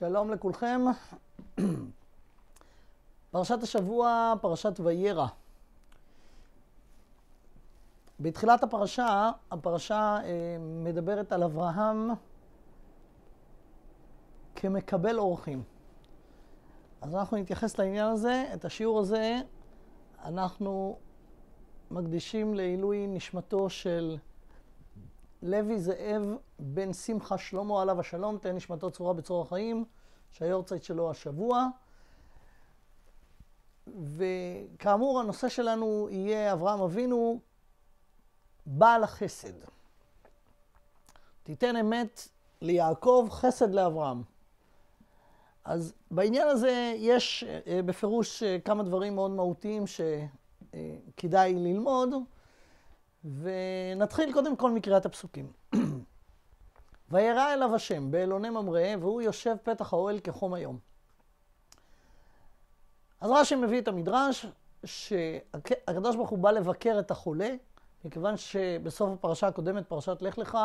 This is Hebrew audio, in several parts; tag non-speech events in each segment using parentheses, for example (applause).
שלום לכולכם. (clears throat) פרשת השבוע, פרשת וירא. בתחילת הפרשה, הפרשה אה, מדברת על אברהם כמקבל אורחים. אז אנחנו נתייחס לעניין הזה. את השיעור הזה אנחנו מקדישים לעילוי נשמתו של לוי זאב בן שמחה שלמה עליו השלום, תהיה נשמתו צרורה בצרור החיים, שהיורצייט שלו השבוע. וכאמור, הנושא שלנו יהיה אברהם אבינו, בעל החסד. תיתן אמת ליעקב, חסד לאברהם. אז בעניין הזה יש אה, בפירוש אה, כמה דברים מאוד מהותיים שכדאי ללמוד. ונתחיל קודם כל מקריאת הפסוקים. (clears throat) וירא אליו השם באלוני ממראה, והוא יושב פתח האוהל כחום היום. אז רש"י מביא את המדרש שהקדוש ברוך הוא בא לבקר את החולה, מכיוון שבסוף הפרשה הקודמת, פרשת לך לך,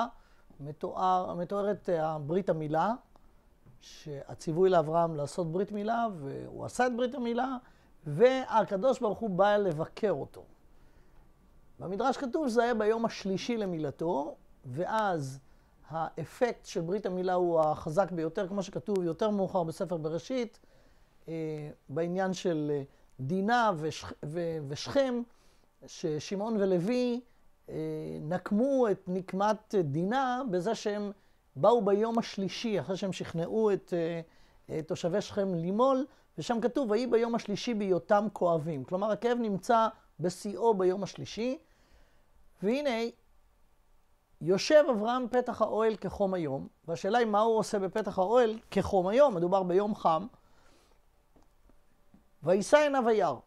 מתואר, מתוארת אה, ברית המילה, שהציווי לאברהם לעשות ברית מילה, והוא עשה את ברית המילה, והקדוש ברוך הוא בא לבקר אותו. במדרש כתוב שזה היה ביום השלישי למילתו, ואז האפקט של ברית המילה הוא החזק ביותר, כמו שכתוב יותר מאוחר בספר בראשית, אה, בעניין של אה, דינה ושכם, ששמעון ולוי אה, נקמו את נקמת דינה בזה שהם באו ביום השלישי, אחרי שהם שכנעו את תושבי שכם למול, ושם כתוב, ויהי ביום השלישי בהיותם כואבים. כלומר, הכאב נמצא בשיאו ביום השלישי, והנה, יושב אברהם פתח האוהל כחום היום, והשאלה היא מה הוא עושה בפתח האוהל כחום היום, מדובר ביום חם. וישא עיניו היער,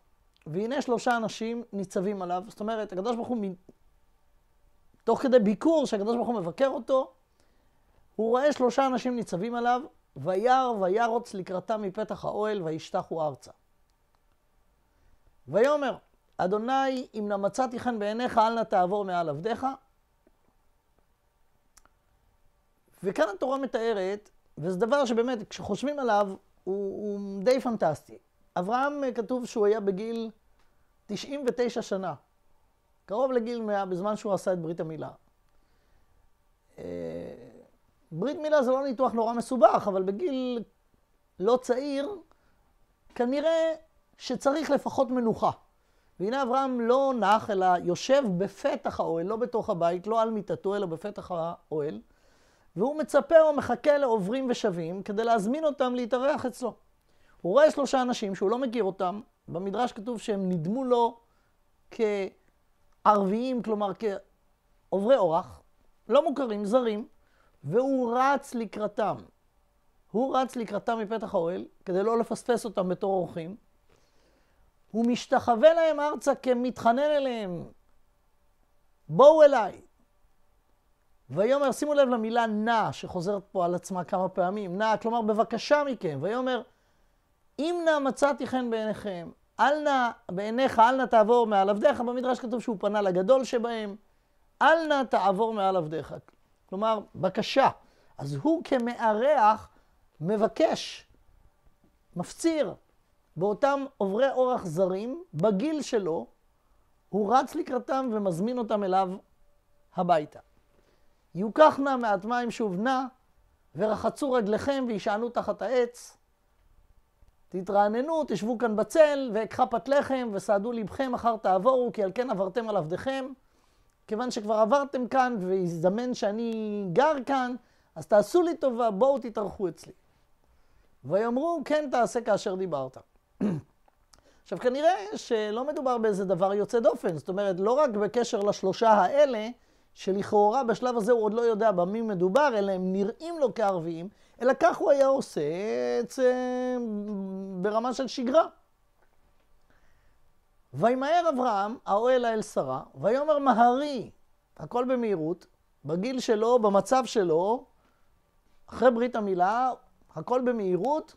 והנה שלושה אנשים ניצבים עליו, זאת אומרת, הקדוש ברוך הוא, תוך כדי ביקור שהקדוש ברוך הוא מבקר אותו, הוא רואה שלושה אנשים ניצבים עליו, וירא וירוץ לקראתם מפתח האוהל, וישתחו ארצה. ויאמר, אדוני, אם נא מצאתי חן בעיניך, אל נא תעבור מעל עבדיך. וכאן התורה מתארת, וזה דבר שבאמת, כשחושבים עליו, הוא, הוא די פנטסטי. אברהם, אה, כתוב שהוא היה בגיל 99 שנה, קרוב לגיל 100, בזמן שהוא עשה את ברית המילה. אה, ברית מילה זה לא ניתוח נורא מסובך, אבל בגיל לא צעיר, כנראה שצריך לפחות מנוחה. והנה אברהם לא נח, אלא יושב בפתח האוהל, לא בתוך הבית, לא על מיטתו, אלא בפתח האוהל, והוא מצפה או מחכה לעוברים ושבים כדי להזמין אותם להתארח אצלו. הוא רואה שלושה אנשים שהוא לא מכיר אותם, במדרש כתוב שהם נדמו לו כערביים, כלומר כעוברי אורח, לא מוכרים, זרים, והוא רץ לקראתם. הוא רץ לקראתם מפתח האוהל, כדי לא לפספס אותם בתור אורחים, הוא משתחווה להם ארצה כמתחנן אליהם. בואו אליי. ויאמר, שימו לב למילה נע, שחוזרת פה על עצמה כמה פעמים, נע, כלומר בבקשה מכם, ויאמר, אם נע מצאתי חן בעיניכם, אל נע, בעיניך אל נע תעבור מעל עבדיך, במדרש כתוב שהוא פנה לגדול שבהם, אל נא תעבור מעל עבדיך. כלומר, בקשה. אז הוא כמארח מבקש, מפציר, באותם עוברי אורח זרים, בגיל שלו, הוא רץ לקראתם ומזמין אותם אליו הביתה. יוקח נא מעט מים שהובנה, ורחצו רגליכם וישענו תחת העץ. תתרעננו, תשבו כאן בצל, ואקחה פת לחם, וסעדו לבכם, אחר תעבורו, כי על כן עברתם על עבדיכם. כיוון שכבר עברתם כאן, והזדמן שאני גר כאן, אז תעשו לי טובה, בואו תתארחו אצלי. ויאמרו, כן תעשה כאשר דיברת. (clears throat) עכשיו, כנראה שלא מדובר באיזה דבר יוצא דופן. זאת אומרת, לא רק בקשר לשלושה האלה, שלכאורה בשלב הזה הוא עוד לא יודע במי מדובר, אלא הם נראים לו כערבים, אלא כך הוא היה עושה את זה ברמה של שגרה. וימהר אברהם, האוהל האל שרה, ויאמר מהרי, הכל במהירות, בגיל שלו, במצב שלו, אחרי ברית המילה, הכל במהירות,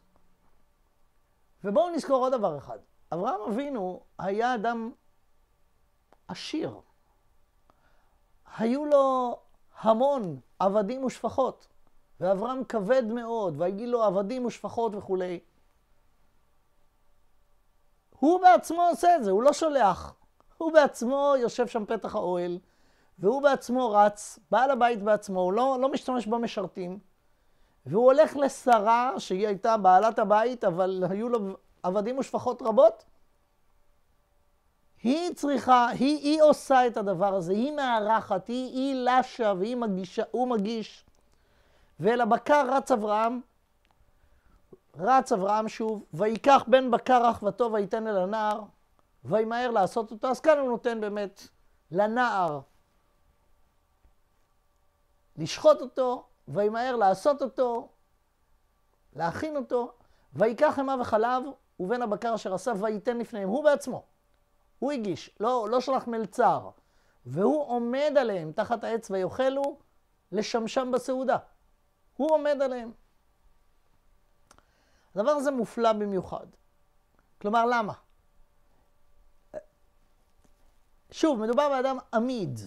ובואו נזכור עוד דבר אחד. אברהם אבינו היה אדם עשיר. היו לו המון עבדים ושפחות, ואברהם כבד מאוד, והגיד לו עבדים ושפחות וכולי. הוא בעצמו עושה את זה, הוא לא שולח. הוא בעצמו יושב שם פתח האוהל, והוא בעצמו רץ, בעל הבית בעצמו, הוא לא, לא משתמש במשרתים. והוא הולך לשרה, שהיא הייתה בעלת הבית, אבל היו לו עבדים ושפחות רבות. היא צריכה, היא, היא עושה את הדבר הזה, היא מארחת, היא, היא לשה והיא מגישה, הוא מגיש. ואל הבקר רץ אברהם, רץ אברהם שוב, ויקח בן בקר אחוותו וייתן אל הנער, וימהר לעשות אותו. אז כאן הוא נותן באמת לנער לשחוט אותו, וימהר לעשות אותו, להכין אותו, ויקח אמה וחלב, ובן הבקר אשר עשה וייתן לפניהם, הוא בעצמו. הוא הגיש, לא, לא שלח מלצר. והוא עומד עליהם תחת העץ ויאכלו לשמשם בסעודה. הוא עומד עליהם. הדבר הזה מופלא במיוחד. כלומר, למה? שוב, מדובר באדם עמיד,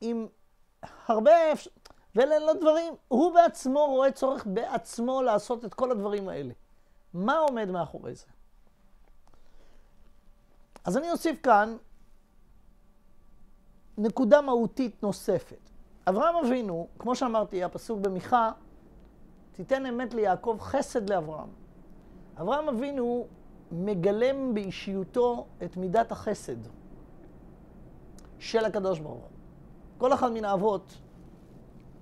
עם הרבה ואלה לא דברים, הוא בעצמו רואה צורך בעצמו לעשות את כל הדברים האלה. מה עומד מאחורי זה? אז אני אוסיף כאן נקודה מהותית נוספת. אברהם אבינו, כמו שאמרתי, הפסוק במיכה, תיתן אמת ליעקב חסד לאברהם. אברהם אבינו מגלם באישיותו את מידת החסד של הקדוש ברוך הוא. כל אחד מן האבות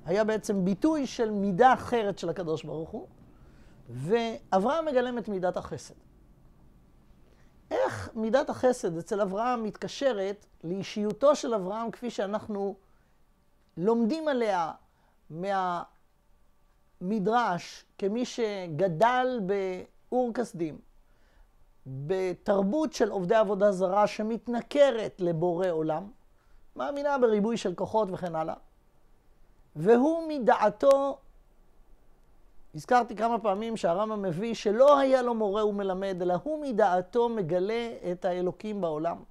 היה בעצם ביטוי של מידה אחרת של הקדוש ברוך הוא, ואברהם מגלם את מידת החסד. איך מידת החסד אצל אברהם מתקשרת לאישיותו של אברהם כפי שאנחנו לומדים עליה מהמדרש כמי שגדל באור כסדים, בתרבות של עובדי עבודה זרה שמתנכרת לבורא עולם, מאמינה בריבוי של כוחות וכן הלאה. והוא מדעתו, הזכרתי כמה פעמים שהרמב"ם מביא שלא היה לו מורה ומלמד, אלא הוא מדעתו מגלה את האלוקים בעולם.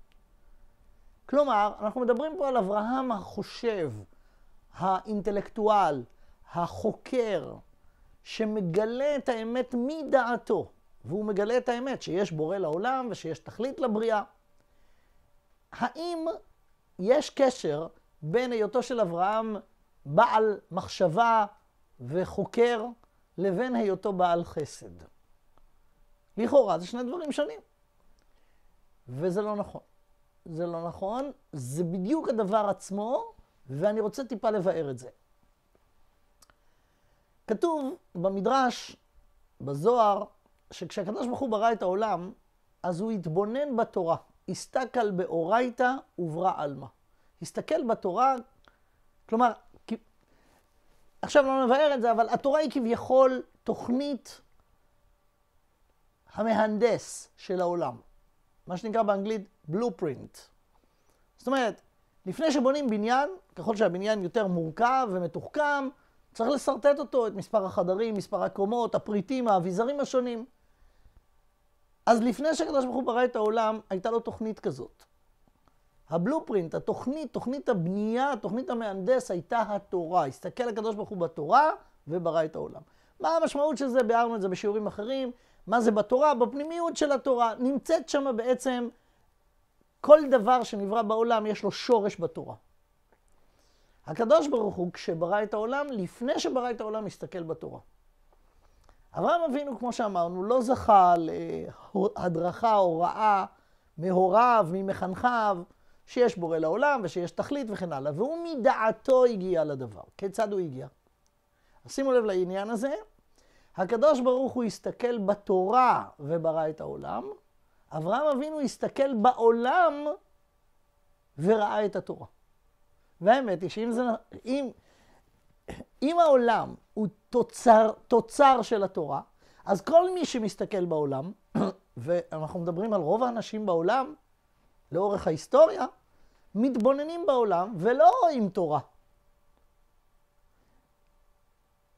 כלומר, אנחנו מדברים פה על אברהם החושב, האינטלקטואל, החוקר, שמגלה את האמת מדעתו, והוא מגלה את האמת שיש בורא לעולם ושיש תכלית לבריאה. האם יש קשר בין היותו של אברהם בעל מחשבה וחוקר, לבין היותו בעל חסד. לכאורה זה שני דברים שונים. וזה לא נכון. זה לא נכון, זה בדיוק הדבר עצמו, ואני רוצה טיפה לבאר את זה. כתוב במדרש, בזוהר, שכשהקדוש ברוך הוא ברא את העולם, אז הוא התבונן בתורה. הסתכל באורייתא וברא עלמא. הסתכל בתורה, כלומר, עכשיו לא נבהר את זה, אבל התורה היא כביכול תוכנית המהנדס של העולם. מה שנקרא באנגלית בלופרינט. זאת אומרת, לפני שבונים בניין, ככל שהבניין יותר מורכב ומתוחכם, צריך לשרטט אותו, את מספר החדרים, מספר הקומות, הפריטים, האביזרים השונים. אז לפני שהקדוש ברוך הוא ברא את העולם, הייתה לו תוכנית כזאת. הבלופרינט, התוכנית, תוכנית הבנייה, תוכנית המהנדס הייתה התורה. הסתכל הקדוש ברוך הוא בתורה וברא את העולם. מה המשמעות של זה? ביארנו את זה בשיעורים אחרים. מה זה בתורה? בפנימיות של התורה. נמצאת שם בעצם כל דבר שנברא בעולם יש לו שורש בתורה. הקדוש ברוך הוא, כשברא את העולם, לפני שברא את העולם, הסתכל בתורה. אברהם אבינו, כמו שאמרנו, לא זכה להדרכה, הוראה, מהוריו, ממחנכיו. שיש בורא לעולם ושיש תכלית וכן הלאה, והוא מדעתו הגיע לדבר. כיצד הוא הגיע? שימו לב לעניין הזה. הקדוש ברוך הוא הסתכל בתורה וברא את העולם, אברהם אבינו הסתכל בעולם וראה את התורה. והאמת היא שאם זה, אם, אם העולם הוא תוצר, תוצר של התורה, אז כל מי שמסתכל בעולם, (coughs) ואנחנו מדברים על רוב האנשים בעולם לאורך ההיסטוריה, מתבוננים בעולם ולא רואים תורה.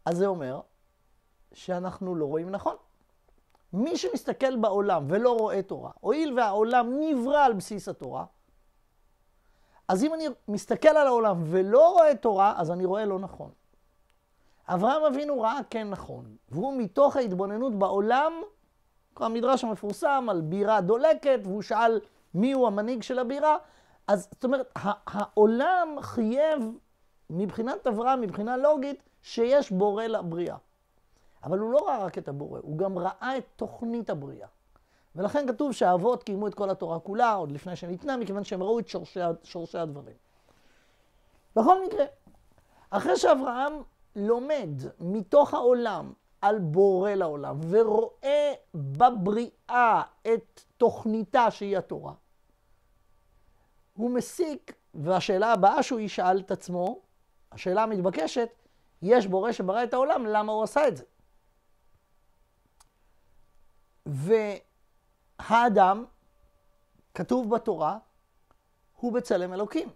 אז זה אומר שאנחנו לא רואים נכון. מי שמסתכל בעולם ולא רואה תורה, הואיל והעולם נברא על בסיס התורה, אז אם אני מסתכל על העולם ולא רואה תורה, אז אני רואה לא נכון. אברהם אבינו ראה כן נכון, והוא מתוך ההתבוננות בעולם, המדרש המפורסם על בירה דולקת, והוא שאל מיהו המנהיג של הבירה, אז זאת אומרת, העולם חייב מבחינת אברהם, מבחינה לוגית, שיש בורא לבריאה. אבל הוא לא ראה רק את הבורא, הוא גם ראה את תוכנית הבריאה. ולכן כתוב שהאבות קיימו את כל התורה כולה, עוד לפני שניתנה, מכיוון שהם ראו את שורשי, שורשי הדברים. בכל מקרה, אחרי שאברהם לומד מתוך העולם על בורא לעולם, ורואה בבריאה את תוכניתה שהיא התורה, הוא מסיק, והשאלה הבאה שהוא ישאל את עצמו, השאלה המתבקשת, יש בורא שברא את העולם, למה הוא עשה את זה? והאדם, כתוב בתורה, הוא בצלם אלוקים.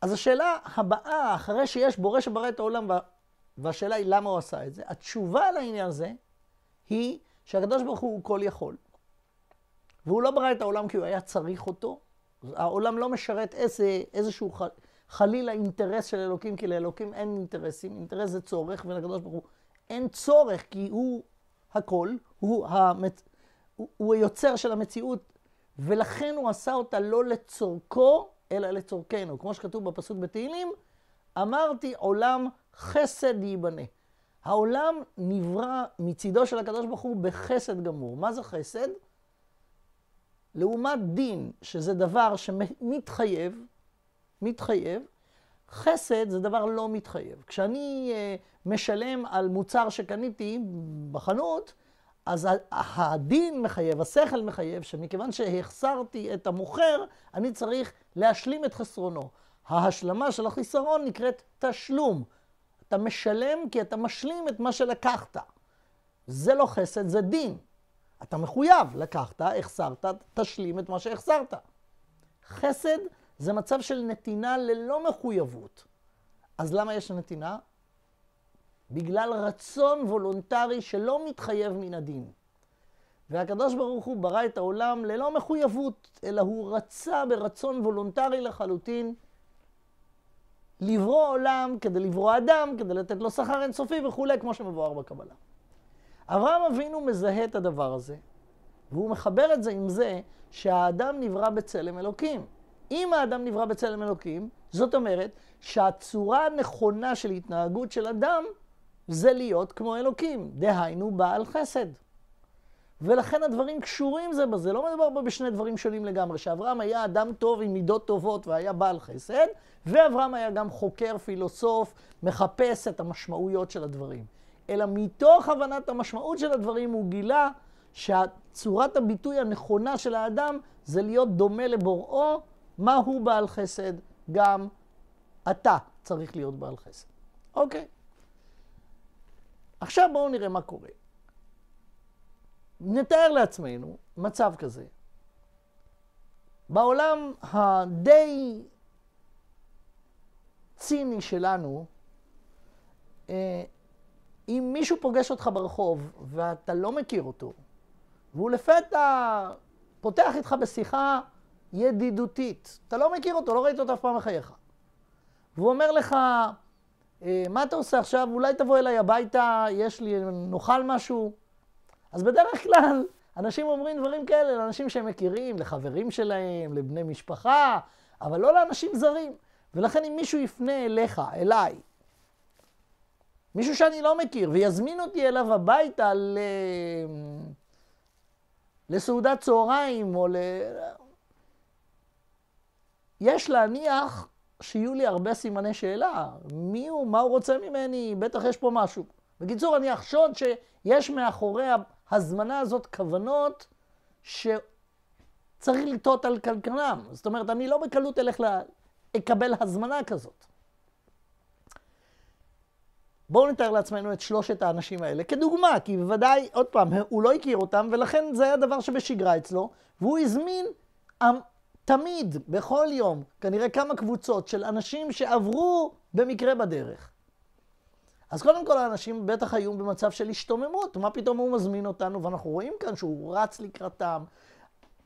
אז השאלה הבאה, אחרי שיש בורא שברא את העולם, והשאלה היא למה הוא עשה את זה, התשובה לעניין הזה היא שהקדוש ברוך הוא כל יכול. והוא לא ברא את העולם כי הוא היה צריך אותו, העולם לא משרת איזה, איזשהו ח, חלילה אינטרס של אלוקים, כי לאלוקים אין אינטרסים, אינטרס זה צורך, ולקדוש ברוך הוא אין צורך, כי הוא הכל, הוא, המת, הוא, הוא היוצר של המציאות, ולכן הוא עשה אותה לא לצורכו, אלא לצורכנו. כמו שכתוב בפסוק בתהילים, אמרתי עולם חסד ייבנה. העולם נברא מצידו של הקדוש ברוך הוא בחסד גמור. מה זה חסד? לעומת דין, שזה דבר שמתחייב, מתחייב, חסד זה דבר לא מתחייב. כשאני אה, משלם על מוצר שקניתי בחנות, אז הדין מחייב, השכל מחייב, שמכיוון שהחסרתי את המוכר, אני צריך להשלים את חסרונו. ההשלמה של החיסרון נקראת תשלום. אתה משלם כי אתה משלים את מה שלקחת. זה לא חסד, זה דין. אתה מחויב, לקחת, החסרת, תשלים את מה שהחסרת. חסד זה מצב של נתינה ללא מחויבות. אז למה יש נתינה? בגלל רצון וולונטרי שלא מתחייב מן הדין. והקדוש ברוך הוא ברא את העולם ללא מחויבות, אלא הוא רצה ברצון וולונטרי לחלוטין לברוא עולם כדי לברוא אדם, כדי לתת לו שכר אינסופי וכולי, כמו שמבואר בקבלה. אברהם אבינו מזהה את הדבר הזה, והוא מחבר את זה עם זה שהאדם נברא בצלם אלוקים. אם האדם נברא בצלם אלוקים, זאת אומרת שהצורה הנכונה של התנהגות של אדם זה להיות כמו אלוקים, דהיינו בעל חסד. ולכן הדברים קשורים זה בזה, לא מדובר פה בשני דברים שונים לגמרי, שאברהם היה אדם טוב עם מידות טובות והיה בעל חסד, ואברהם היה גם חוקר, פילוסוף, מחפש את המשמעויות של הדברים. אלא מתוך הבנת המשמעות של הדברים הוא גילה שצורת הביטוי הנכונה של האדם זה להיות דומה לבוראו, מה הוא בעל חסד, גם אתה צריך להיות בעל חסד. אוקיי. עכשיו בואו נראה מה קורה. נתאר לעצמנו מצב כזה. בעולם הדי ציני שלנו, אה, אם מישהו פוגש אותך ברחוב ואתה לא מכיר אותו, והוא לפתע פותח איתך בשיחה ידידותית, אתה לא מכיר אותו, לא ראית אותו אף פעם בחייך, והוא אומר לך, אה, מה אתה עושה עכשיו? אולי תבוא אליי הביתה, יש לי, נאכל משהו. אז בדרך כלל, אנשים אומרים דברים כאלה לאנשים שהם מכירים, לחברים שלהם, לבני משפחה, אבל לא לאנשים זרים. ולכן אם מישהו יפנה אליך, אליי, מישהו שאני לא מכיר, ויזמין אותי אליו הביתה ל... לסעודת צהריים או ל... יש להניח שיהיו לי הרבה סימני שאלה. מי הוא, מה הוא רוצה ממני, בטח יש פה משהו. בקיצור, אני אחשוד שיש מאחורי ההזמנה הזאת כוונות שצריך לטעות על כלכלם. זאת אומרת, אני לא בקלות אלך ל... אקבל הזמנה כזאת. בואו נתאר לעצמנו את שלושת האנשים האלה כדוגמה, כי בוודאי, עוד פעם, הוא לא הכיר אותם, ולכן זה היה דבר שבשגרה אצלו, והוא הזמין אמ, תמיד, בכל יום, כנראה כמה קבוצות של אנשים שעברו במקרה בדרך. אז קודם כל האנשים בטח היו במצב של השתוממות, מה פתאום הוא מזמין אותנו, ואנחנו רואים כאן שהוא רץ לקראתם,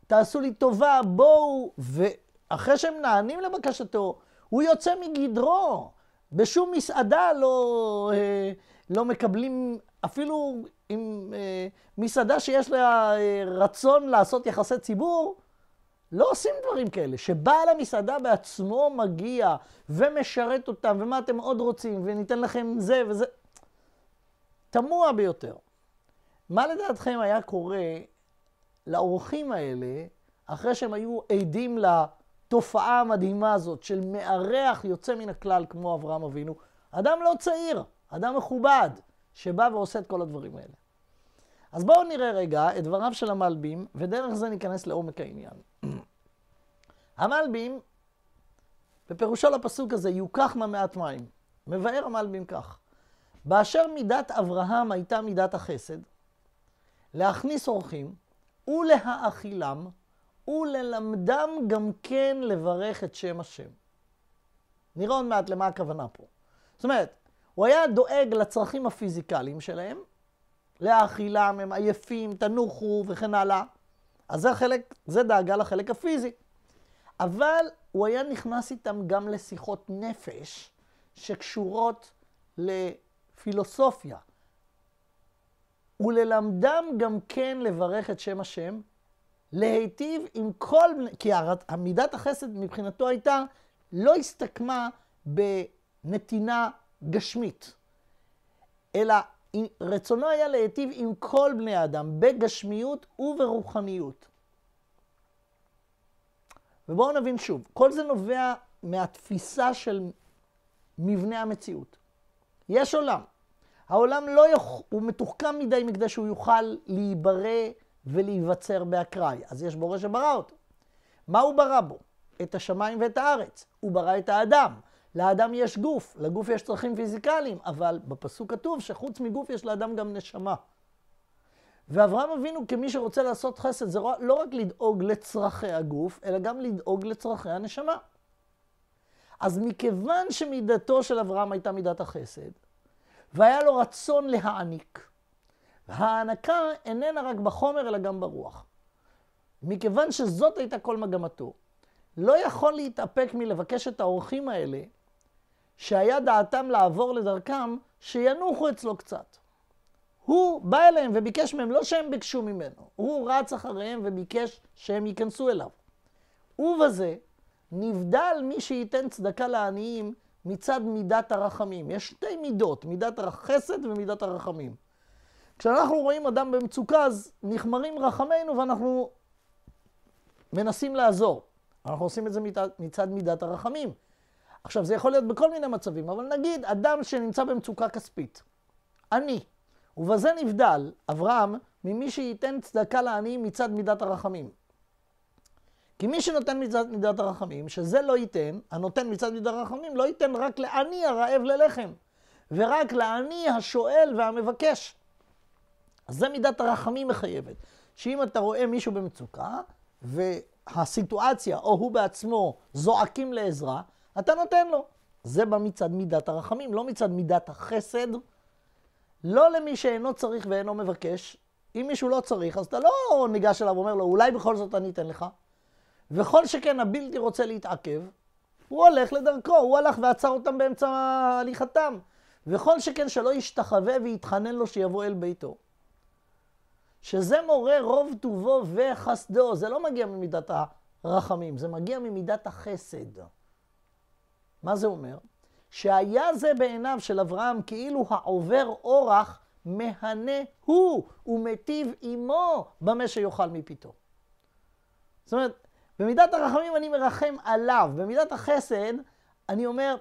תעשו לי טובה, בואו, ואחרי שהם נענים לבקשתו, הוא יוצא מגדרו. בשום מסעדה לא, אה, לא מקבלים, אפילו עם אה, מסעדה שיש לה אה, רצון לעשות יחסי ציבור, לא עושים דברים כאלה. שבעל המסעדה בעצמו מגיע ומשרת אותם, ומה אתם עוד רוצים, וניתן לכם זה וזה. תמוה ביותר. מה לדעתכם היה קורה לאורחים האלה, אחרי שהם היו עדים ל... לה... התופעה המדהימה הזאת של מארח יוצא מן הכלל כמו אברהם אבינו, אדם לא צעיר, אדם מכובד, שבא ועושה את כל הדברים האלה. אז בואו נראה רגע את דבריו של המלבים, ודרך זה ניכנס לעומק העניין. (clears throat) המלבים, בפירושו לפסוק הזה, יוקח ממעט מים. מבאר המלבים כך: באשר מידת אברהם הייתה מידת החסד, להכניס אורחים ולהאכילם, וללמדם גם כן לברך את שם השם. נראה עוד מעט למה הכוונה פה. זאת אומרת, הוא היה דואג לצרכים הפיזיקליים שלהם, לאכילם, הם עייפים, תנוחו וכן הלאה. אז זה חלק, זה דאגה לחלק הפיזי. אבל הוא היה נכנס איתם גם לשיחות נפש שקשורות לפילוסופיה. וללמדם גם כן לברך את שם השם להיטיב עם כל... כי מידת החסד מבחינתו הייתה, לא הסתכמה בנתינה גשמית, אלא רצונו היה להיטיב עם כל בני האדם, בגשמיות וברוחניות. ובואו נבין שוב, כל זה נובע מהתפיסה של מבנה המציאות. יש עולם. העולם לא יוכל, הוא מתוחכם מדי מכדי שהוא יוכל להיברא ולהיווצר באקראי. אז יש בורא שברא אותו. מה הוא ברא בו? את השמיים ואת הארץ. הוא ברא את האדם. לאדם יש גוף, לגוף יש צרכים פיזיקליים, אבל בפסוק כתוב שחוץ מגוף יש לאדם גם נשמה. ואברהם אבינו כמי שרוצה לעשות חסד זה לא רק לדאוג לצרכי הגוף, אלא גם לדאוג לצרכי הנשמה. אז מכיוון שמידתו של אברהם הייתה מידת החסד, והיה לו רצון להעניק, ההענקה איננה רק בחומר, אלא גם ברוח. מכיוון שזאת הייתה כל מגמתו, לא יכול להתאפק מלבקש את האורחים האלה, שהיה דעתם לעבור לדרכם, שינוחו אצלו קצת. הוא בא אליהם וביקש מהם, לא שהם ביקשו ממנו, הוא רץ אחריהם וביקש שהם ייכנסו אליו. ובזה נבדל מי שייתן צדקה לעניים מצד מידת הרחמים. יש שתי מידות, מידת החסד ומידת הרחמים. כשאנחנו רואים אדם במצוקה, אז נכמרים רחמינו ואנחנו מנסים לעזור. אנחנו עושים את זה מצד מידת הרחמים. עכשיו, זה יכול להיות בכל מיני מצבים, אבל נגיד אדם שנמצא במצוקה כספית, עני, ובזה נבדל אברהם ממי שייתן צדקה לעניים מצד מידת הרחמים. כי מי שנותן מצד מידת הרחמים, שזה לא ייתן, הנותן מצד מידת הרחמים, לא ייתן רק לעני הרעב ללחם, ורק לעני השואל והמבקש. אז זה מידת הרחמים מחייבת, שאם אתה רואה מישהו במצוקה, והסיטואציה או הוא בעצמו זועקים לעזרה, אתה נותן לו. זה בא מצד מידת הרחמים, לא מצד מידת החסד. לא למי שאינו צריך ואינו מבקש. אם מישהו לא צריך, אז אתה לא ניגש אליו ואומר לו, אולי בכל זאת אני אתן לך. וכל שכן הבלתי רוצה להתעכב, הוא הולך לדרכו, הוא הלך ועצר אותם באמצע הליכתם. וכל שכן שלא ישתחווה ויתחנן לו שיבוא אל ביתו. שזה מורה רוב טובו וחסדו. זה לא מגיע ממידת הרחמים, זה מגיע ממידת החסד. מה זה אומר? שהיה זה בעיניו של אברהם כאילו העובר אורח מהנה הוא ומטיב עמו במה שיאכל מפיתו. זאת אומרת, במידת הרחמים אני מרחם עליו, במידת החסד אני אומר,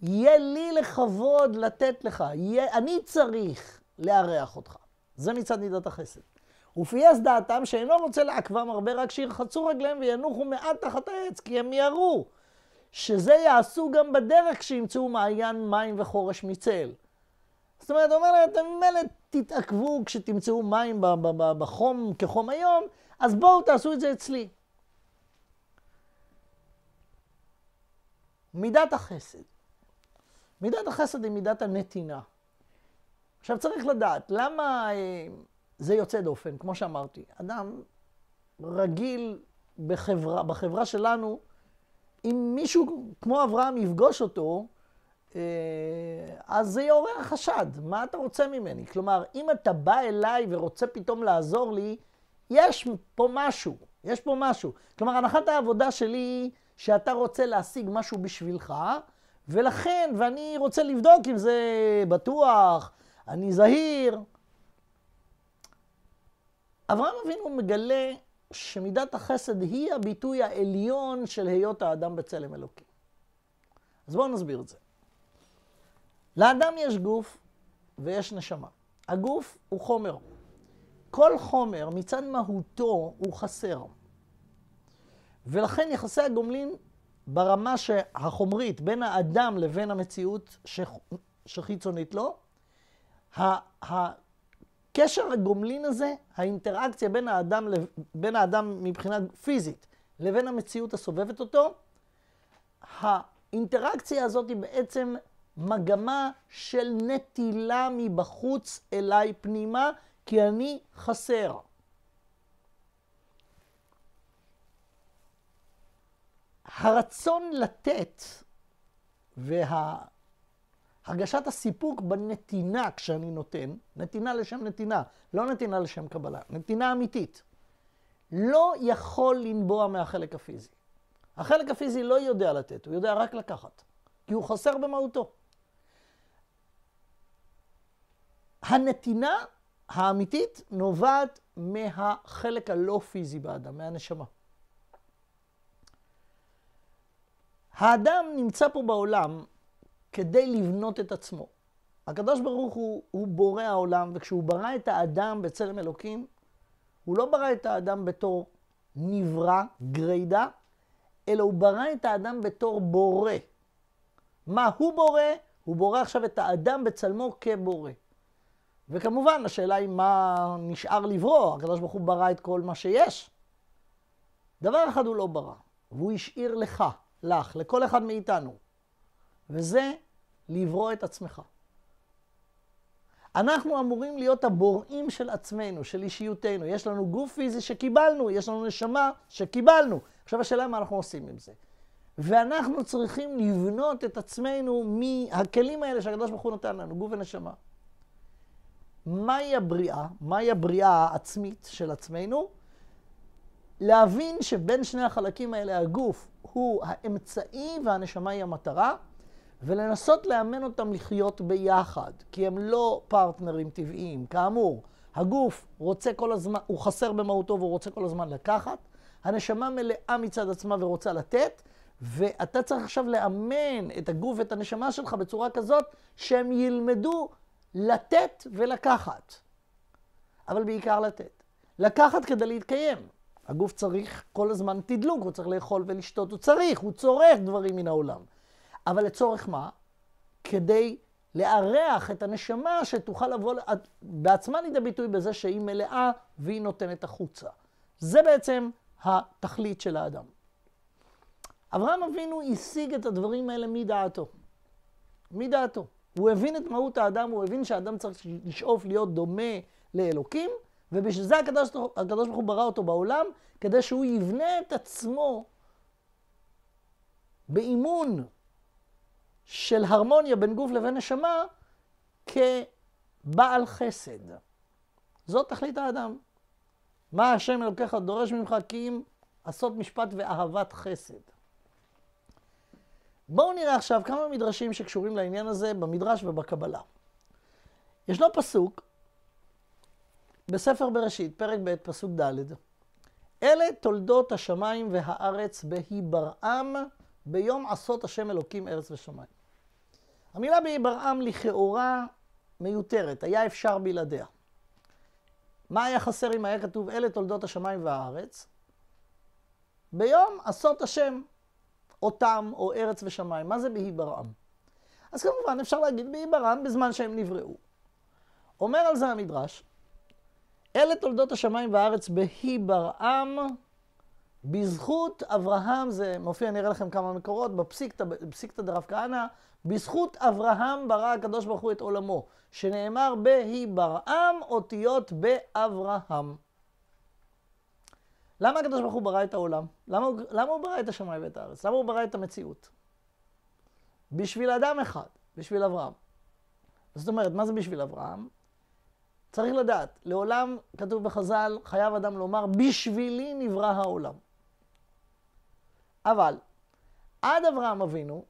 יהיה לי לכבוד לתת לך, יהיה, אני צריך לארח אותך. זה מצד מידת החסד. ופייס דעתם שאינו רוצה לעכבם הרבה, רק שירחצו רגליהם וינוחו מעט תחת העץ, כי הם יערו. שזה יעשו גם בדרך כשימצאו מעיין מים וחורש מצל. זאת אומרת, הוא אומר להם, אתם ממילא תתעכבו כשתמצאו מים בחום, כחום היום, אז בואו תעשו את זה אצלי. מידת החסד. מידת החסד היא מידת הנתינה. עכשיו צריך לדעת, למה אה, זה יוצא דופן, כמו שאמרתי. אדם רגיל בחברה, בחברה שלנו, אם מישהו כמו אברהם יפגוש אותו, אה, אז זה יעורר חשד, מה אתה רוצה ממני? כלומר, אם אתה בא אליי ורוצה פתאום לעזור לי, יש פה משהו, יש פה משהו. כלומר, הנחת העבודה שלי היא שאתה רוצה להשיג משהו בשבילך, ולכן, ואני רוצה לבדוק אם זה בטוח, אני זהיר. אברהם אבינו מגלה שמידת החסד היא הביטוי העליון של היות האדם בצלם אלוקים. אז בואו נסביר את זה. לאדם יש גוף ויש נשמה. הגוף הוא חומר. כל חומר מצד מהותו הוא חסר. ולכן יחסי הגומלין ברמה החומרית בין האדם לבין המציאות ש... שחיצונית לו, הקשר הגומלין הזה, האינטראקציה בין האדם, בין האדם מבחינה פיזית לבין המציאות הסובבת אותו, האינטראקציה הזאת היא בעצם מגמה של נטילה מבחוץ אליי פנימה, כי אני חסר. הרצון לתת וה... הרגשת הסיפוק בנתינה כשאני נותן, נתינה לשם נתינה, לא נתינה לשם קבלה, נתינה אמיתית, לא יכול לנבוע מהחלק הפיזי. החלק הפיזי לא יודע לתת, הוא יודע רק לקחת, כי הוא חסר במהותו. הנתינה האמיתית נובעת מהחלק הלא פיזי באדם, מהנשמה. האדם נמצא פה בעולם כדי לבנות את עצמו. הקדוש ברוך הוא, הוא בורא העולם, וכשהוא ברא את האדם בצלם אלוקים, הוא לא ברא את האדם בתור נברא, גרידא, אלא הוא ברא את האדם בתור בורא. מה הוא בורא? הוא בורא עכשיו את האדם בצלמו כבורא. וכמובן, השאלה היא מה נשאר לברוא, הקדוש ברוך הוא ברא את כל מה שיש. דבר אחד הוא לא ברא, והוא השאיר לך, לך, לכל אחד מאיתנו, וזה לברוא את עצמך. אנחנו אמורים להיות הבוראים של עצמנו, של אישיותנו. יש לנו גוף פיזי שקיבלנו, יש לנו נשמה שקיבלנו. עכשיו השאלה מה אנחנו עושים עם זה. ואנחנו צריכים לבנות את עצמנו מהכלים האלה שהקדוש ברוך הוא נותן לנו, גוף ונשמה. מהי הבריאה? מהי הבריאה העצמית של עצמנו? להבין שבין שני החלקים האלה הגוף הוא האמצעי והנשמה היא המטרה. ולנסות לאמן אותם לחיות ביחד, כי הם לא פרטנרים טבעיים. כאמור, הגוף רוצה כל הזמן, הוא חסר במהותו והוא רוצה כל הזמן לקחת, הנשמה מלאה מצד עצמה ורוצה לתת, ואתה צריך עכשיו לאמן את הגוף ואת הנשמה שלך בצורה כזאת שהם ילמדו לתת ולקחת. אבל בעיקר לתת. לקחת כדי להתקיים. הגוף צריך כל הזמן תדלוק, הוא צריך לאכול ולשתות, הוא צריך, הוא צורך דברים מן העולם. אבל לצורך מה? כדי לארח את הנשמה שתוכל לבוא, בעצמה לידי ביטוי בזה שהיא מלאה והיא נותנת החוצה. זה בעצם התכלית של האדם. אברהם אבינו השיג את הדברים האלה מדעתו. מדעתו. הוא הבין את מהות האדם, הוא הבין שהאדם צריך לשאוף להיות דומה לאלוקים, ובשביל זה הקדוש, הקדוש ברוך הוא ברא אותו בעולם, כדי שהוא יבנה את עצמו באימון של הרמוניה בין גוף לבין נשמה כבעל חסד. זאת תכלית האדם. מה השם אלוקיך דורש ממך כי אם עשות משפט ואהבת חסד. בואו נראה עכשיו כמה מדרשים שקשורים לעניין הזה במדרש ובקבלה. ישנו פסוק בספר בראשית, פרק ב', פסוק ד', אלה תולדות השמיים והארץ בהיברעם ביום עשות השם אלוקים ארץ ושמיים. המילה ביברעם לכאורה מיותרת, היה אפשר בלעדיה. מה היה חסר אם היה כתוב אלה תולדות השמיים והארץ? ביום עשות השם אותם או ארץ ושמיים. מה זה בהיברעם? אז כמובן אפשר להגיד בהיברעם בזמן שהם נבראו. אומר על זה המדרש, אלה תולדות השמיים והארץ בהיברעם, בזכות אברהם, זה מופיע, אני אראה לכם כמה מקורות, בפסיקתא דרב כהנא, בזכות אברהם ברא הקדוש ברוך הוא את עולמו, שנאמר בהיברעם אותיות באברהם. למה הקדוש ברוך הוא ברא את העולם? למה, למה הוא ברא את השמיים ואת הארץ? למה הוא ברא את המציאות? בשביל אדם אחד, בשביל אברהם. זאת אומרת, מה זה בשביל אברהם? צריך לדעת, לעולם, כתוב בחז"ל, חייב אדם לומר, בשבילי נברא העולם. אבל עד אברהם אבינו,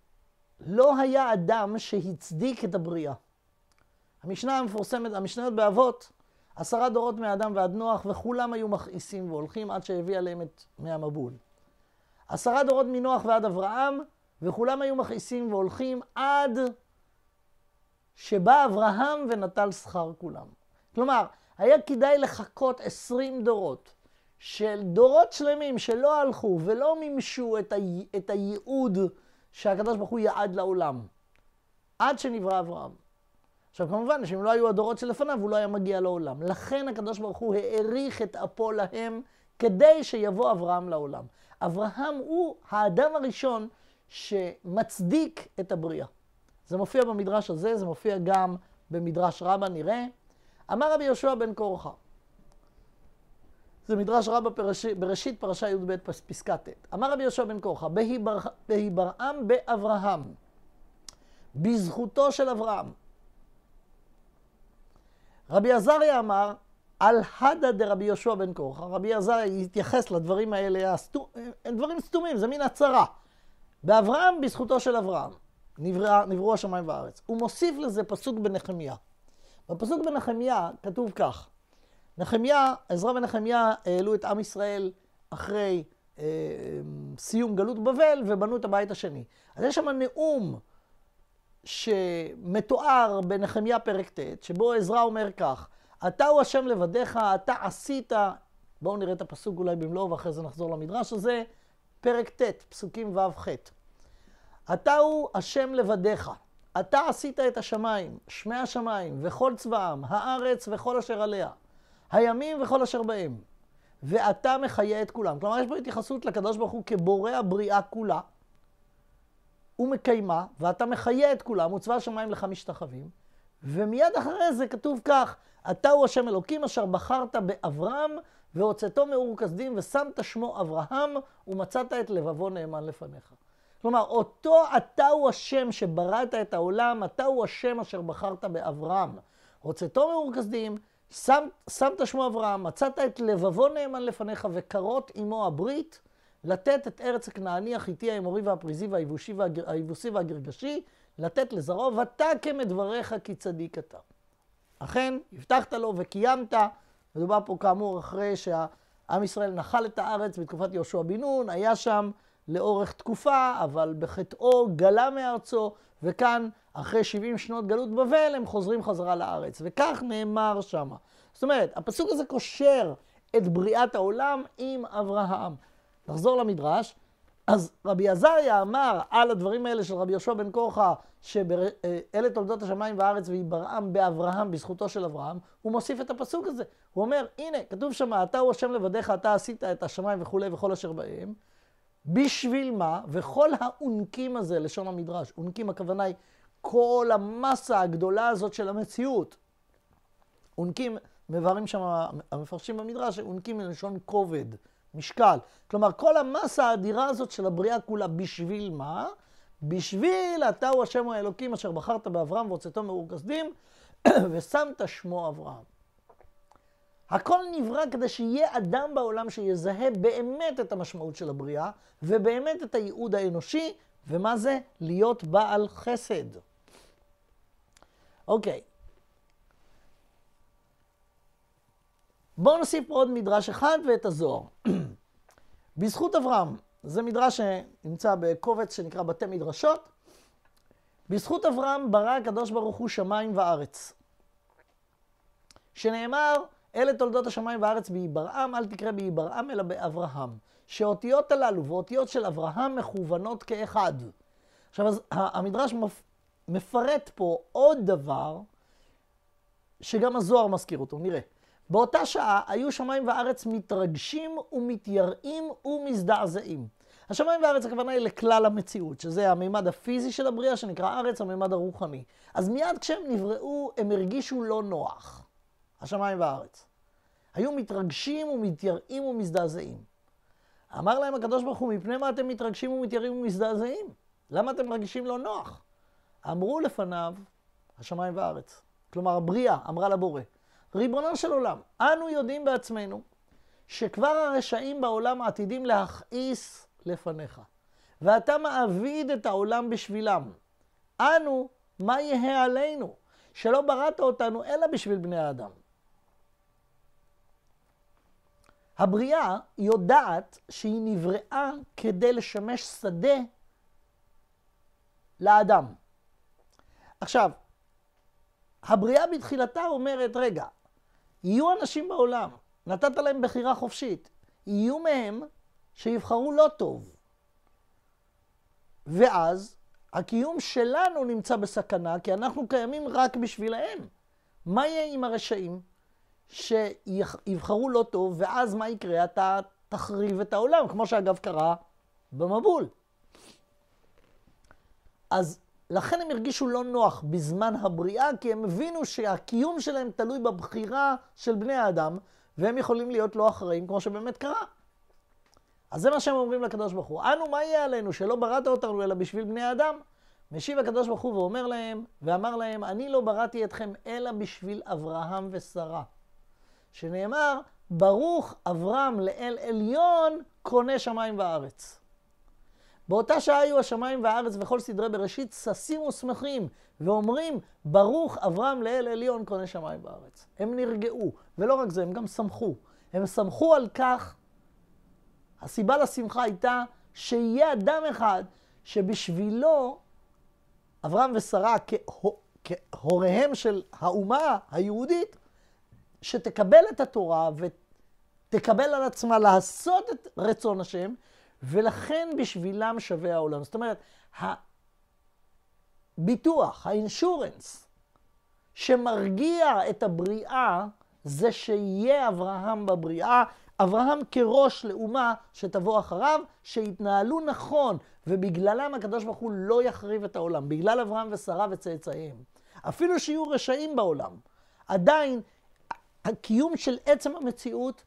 לא היה אדם שהצדיק את הבריאה. המשנה המפורסמת, המשניות באבות, עשרה דורות מאדם ועד נוח, וכולם היו מכעיסים והולכים עד שהביא עליהם את מי המבול. עשרה דורות מנוח ועד אברהם, וכולם היו מכעיסים והולכים עד שבא אברהם ונטל שכר כולם. כלומר, היה כדאי לחכות עשרים דורות של דורות שלמים שלא הלכו ולא מימשו את, ה... את הייעוד שהקדוש ברוך הוא יעד לעולם, עד שנברא אברהם. עכשיו כמובן, שאם לא היו הדורות שלפניו, הוא לא היה מגיע לעולם. לכן הקדוש ברוך הוא האריך את אפו להם כדי שיבוא אברהם לעולם. אברהם הוא האדם הראשון שמצדיק את הבריאה. זה מופיע במדרש הזה, זה מופיע גם במדרש רבא, נראה. אמר רבי יהושע בן קורחה, זה מדרש רבה בראשית פרשה י"ב פסקה ט'. אמר רבי יהושע בן קורחה, בהיברעם באברהם, בזכותו של אברהם. רבי עזריה אמר, על הדה דרבי יהושע בן קורחה, רבי עזריה התייחס לדברים האלה, הם דברים סתומים, זה מין הצהרה. באברהם, בזכותו של אברהם, נברא, נבראו השמיים והארץ. הוא מוסיף לזה פסוק בנחמיה. בפסוק בנחמיה כתוב כך, נחמיה, עזרא ונחמיה העלו את עם ישראל אחרי אה, סיום גלות בבל ובנו את הבית השני. אז יש שם נאום שמתואר בנחמיה פרק ט', שבו עזרא אומר כך, אתה הוא השם לבדיך, אתה עשית, בואו נראה את הפסוק אולי במלואו ואחרי זה נחזור למדרש הזה, פרק ט', פסוקים ו'-ח'. אתה הוא השם לבדיך, אתה עשית את השמיים, שמי השמיים וכל צבאם, הארץ וכל אשר עליה. הימים וכל אשר בהם. ואתה מחיה את כולם. כלומר, יש פה התייחסות לקדוש ברוך הוא כבורא הבריאה כולה, ומקיימה, ואתה מחיה את כולם, וצבא השמיים לך משתחווים. ומיד אחרי זה כתוב כך, אתה הוא השם אלוקים אשר בחרת באברהם, והוצאתו מאור כסדים, ושמת שמו אברהם, ומצאת את לבבו נאמן לפניך. כלומר, אותו אתה הוא השם שבראת את העולם, אתה הוא השם אשר בחרת באברהם. הוצאתו מאור כסדים, שם, שמת שמו אברהם, מצאת את לבבו נאמן לפניך, וקרות עמו הברית, לתת את ארץ הכנעני, החיטי, האמורי והפריזי והיבושי והגר, והיבוסי והגרגשי, לתת לזרעו, ותקם את דבריך כי צדיק אתה. אכן, הבטחת לו וקיימת. מדובר פה כאמור אחרי שעם ישראל נחל את הארץ בתקופת יהושע בן נון, היה שם לאורך תקופה, אבל בחטאו גלה מארצו, וכאן אחרי 70 שנות גלות בבל, הם חוזרים חזרה לארץ. וכך נאמר שם. זאת אומרת, הפסוק הזה קושר את בריאת העולם עם אברהם. נחזור למדרש. אז רבי עזריה אמר על הדברים האלה של רבי יהושע בן קורחה, שאלה אה, תולדות השמיים והארץ והיא בראם באברהם, בזכותו של אברהם, הוא מוסיף את הפסוק הזה. הוא אומר, הנה, כתוב שם, אתה הוא השם לבדיך, אתה עשית את השמיים וכולי וכל אשר בהם. בשביל מה? וכל האונקים הזה, לשון המדרש, אונקים הכוונה היא כל המסה הגדולה הזאת של המציאות. עונקים, מבארים שם המפרשים במדרש, עונקים מלשון כובד, משקל. כלומר, כל המסה האדירה הזאת של הבריאה כולה, בשביל מה? בשביל אתה הוא השם האלוקים אשר בחרת באברהם והוצאתו מאור כסדים (clears throat) ושמת שמו אברהם. הכל נברא כדי שיהיה אדם בעולם שיזהה באמת את המשמעות של הבריאה ובאמת את הייעוד האנושי, ומה זה? להיות בעל חסד. אוקיי. בואו נוסיף עוד מדרש אחד ואת הזוהר. (clears throat) בזכות אברהם, זה מדרש שנמצא בקובץ שנקרא בתי מדרשות. בזכות אברהם ברא הקדוש ברוך הוא שמיים וארץ. שנאמר, אלה תולדות השמיים וארץ בעיברעם, אל תקרא בעיברעם אלא באברהם. שאותיות הללו ואותיות של אברהם מכוונות כאחד. עכשיו, אז המדרש מפרט פה עוד דבר שגם הזוהר מזכיר אותו, נראה. באותה שעה היו שמיים וארץ מתרגשים ומתייראים ומזדעזעים. השמיים והארץ הכוונה היא לכלל המציאות, שזה המימד הפיזי של הבריאה שנקרא ארץ, המימד הרוחני. אז מיד כשהם נבראו, הם הרגישו לא נוח. השמיים והארץ. היו מתרגשים ומתייראים ומזדעזעים. אמר להם הקדוש ברוך הוא, מפני מה אתם מתרגשים ומתייראים ומזדעזעים? למה אתם מרגישים לא נוח? אמרו לפניו השמיים והארץ. כלומר, הבריאה אמרה לבורא, ריבונו של עולם, אנו יודעים בעצמנו שכבר הרשעים בעולם עתידים להכעיס לפניך, ואתה מעביד את העולם בשבילם. אנו, מה יהא עלינו? שלא בראת אותנו אלא בשביל בני האדם. הבריאה יודעת שהיא נבראה כדי לשמש שדה לאדם. עכשיו, הבריאה בתחילתה אומרת, רגע, יהיו אנשים בעולם, נתת להם בחירה חופשית, יהיו מהם שיבחרו לא טוב. ואז הקיום שלנו נמצא בסכנה, כי אנחנו קיימים רק בשבילהם. מה יהיה עם הרשעים שיבחרו לא טוב, ואז מה יקרה? אתה תחריב את העולם, כמו שאגב קרה במבול. אז לכן הם הרגישו לא נוח בזמן הבריאה, כי הם הבינו שהקיום שלהם תלוי בבחירה של בני האדם, והם יכולים להיות לא אחראים כמו שבאמת קרה. אז זה מה שהם אומרים לקדוש ברוך הוא. אנו, מה יהיה עלינו שלא בראת אותנו אלא בשביל בני האדם? משיב הקדוש ברוך הוא ואומר להם, ואמר להם, אני לא בראתי אתכם אלא בשביל אברהם ושרה. שנאמר, ברוך אברהם לאל עליון, קונה שמיים וארץ. באותה שעה היו השמיים והארץ וכל סדרי בראשית ששים ושמחים, ואומרים, ברוך אברהם לאל עליון קונה שמיים בארץ. הם נרגעו, ולא רק זה, הם גם שמחו. הם שמחו על כך, הסיבה לשמחה הייתה שיהיה אדם אחד שבשבילו אברהם ושרה כהוריהם של האומה היהודית, שתקבל את התורה ותקבל על עצמה לעשות את רצון השם, ולכן בשבילם שווה העולם. זאת אומרת, הביטוח, האינשורנס, שמרגיע את הבריאה, זה שיהיה אברהם בבריאה, אברהם כראש לאומה שתבוא אחריו, שיתנהלו נכון, ובגללם הקדוש ברוך הוא לא יחריב את העולם, בגלל אברהם ושרה וצאצאיהם. אפילו שיהיו רשעים בעולם, עדיין הקיום של עצם המציאות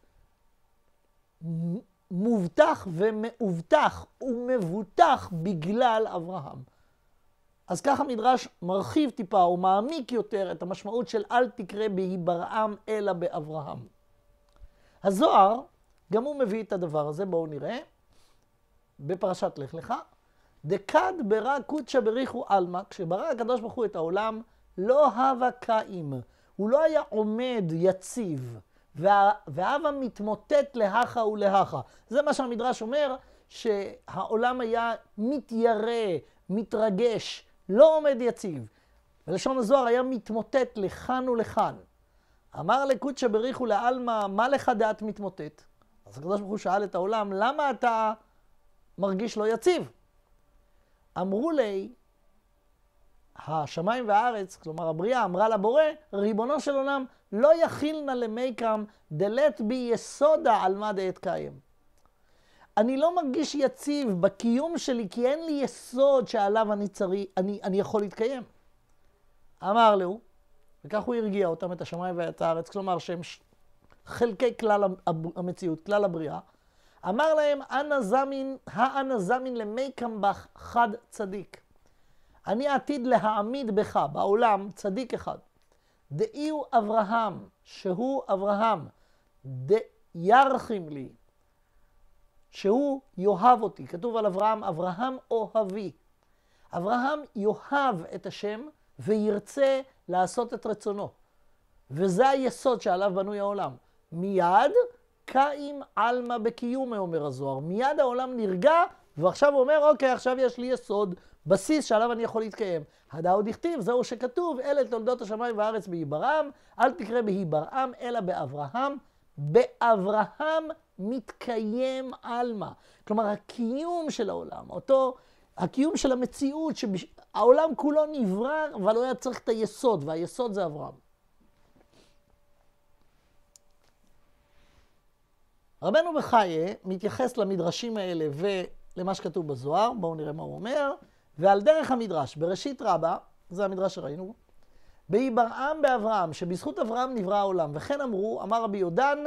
מובטח ומאובטח ומבוטח בגלל אברהם. אז ככה מדרש מרחיב טיפה ומעמיק יותר את המשמעות של אל תקרא בהיברעם אלא באברהם. הזוהר, גם הוא מביא את הדבר הזה, בואו נראה, בפרשת לך לך. דקד ברא קודשא בריחו עלמא, כשברא הקדוש ברוך הוא את העולם, לא הווה קאים. הוא לא היה עומד יציב. וה, והאבא מתמוטט להכה ולהכה. זה מה שהמדרש אומר, שהעולם היה מתיירא, מתרגש, לא עומד יציב. ולשון הזוהר היה מתמוטט לכאן ולכאן. אמר לקודשא בריחו לעלמא, מה לך דעת מתמוטט? אז הקדוש ברוך הוא שאל את העולם, למה אתה מרגיש לא יציב? אמרו לי, השמיים והארץ, כלומר הבריאה, אמרה לבורא, ריבונו של עולם, לא יכילנה למי קם, דלת בי יסודה על מה דעת קיים. אני לא מרגיש יציב בקיום שלי, כי אין לי יסוד שעליו אני, צרי, אני, אני יכול להתקיים. אמר לו, וכך הוא הרגיע אותם, את השמיים ואת הארץ, כלומר שהם ש... חלקי כלל המציאות, כלל הבריאה. אמר להם, אנא זמין, האנא זמין למי קמבך חד צדיק. אני עתיד להעמיד בך, בעולם, צדיק אחד. דאי הוא אברהם, שהוא אברהם, דירחים לי, שהוא יאהב אותי. כתוב על אברהם, אברהם אוהבי. אברהם יאהב את השם וירצה לעשות את רצונו. וזה היסוד שעליו בנוי העולם. מיד קאים עלמא בקיומי, אומר הזוהר. מיד העולם נרגע, ועכשיו הוא אומר, אוקיי, עכשיו יש לי יסוד, בסיס שעליו אני יכול להתקיים. הדאו דכתיב, זהו שכתוב, אלה תולדות השמיים והארץ בעיברם, אל תקרא בעיברם, אלא באברהם. באברהם מתקיים עלמא. כלומר, הקיום של העולם, אותו, הקיום של המציאות, שהעולם כולו נברא, אבל הוא היה צריך את היסוד, והיסוד זה אברהם. רבנו בחייה מתייחס למדרשים האלה ולמה שכתוב בזוהר, בואו נראה מה הוא אומר. ועל דרך המדרש, בראשית רבה, זה המדרש שראינו, בהיברעם באברהם, שבזכות אברהם נברא העולם, וכן אמרו, אמר רבי יהודן,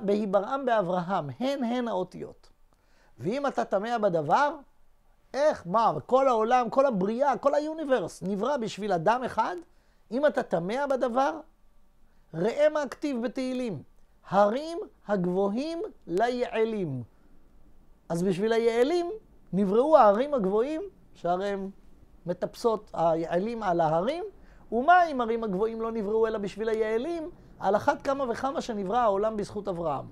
בהיברעם באברהם, הן הן האותיות. ואם אתה טמא בדבר, איך, מה, כל העולם, כל הבריאה, כל היוניברס נברא בשביל אדם אחד? אם אתה טמא בדבר, ראה מה כתיב בתהילים, הרים הגבוהים ליעלים. אז בשביל היעלים נבראו ההרים הגבוהים, שהרי הם מטפסות היעלים על ההרים, ומה אם הרים הגבוהים לא נבראו אלא בשביל היעלים, על אחת כמה וכמה שנברא העולם בזכות אברהם.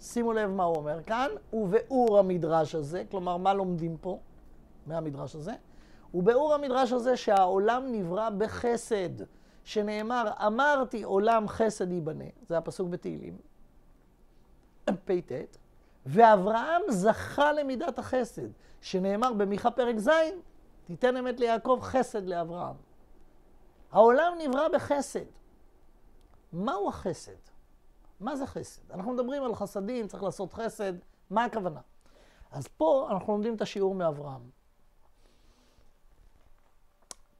שימו לב מה הוא אומר כאן, ובאור המדרש הזה, כלומר, מה לומדים פה מהמדרש הזה? ובאור המדרש הזה שהעולם נברא בחסד, שנאמר, אמרתי עולם חסד ייבנה, זה הפסוק בתהילים, פט, ואברהם זכה למידת החסד, שנאמר במיכה פרק ז', תיתן אמת ליעקב חסד לאברהם. העולם נברא בחסד. מהו החסד? מה זה חסד? אנחנו מדברים על חסדים, צריך לעשות חסד, מה הכוונה? אז פה אנחנו לומדים את השיעור מאברהם.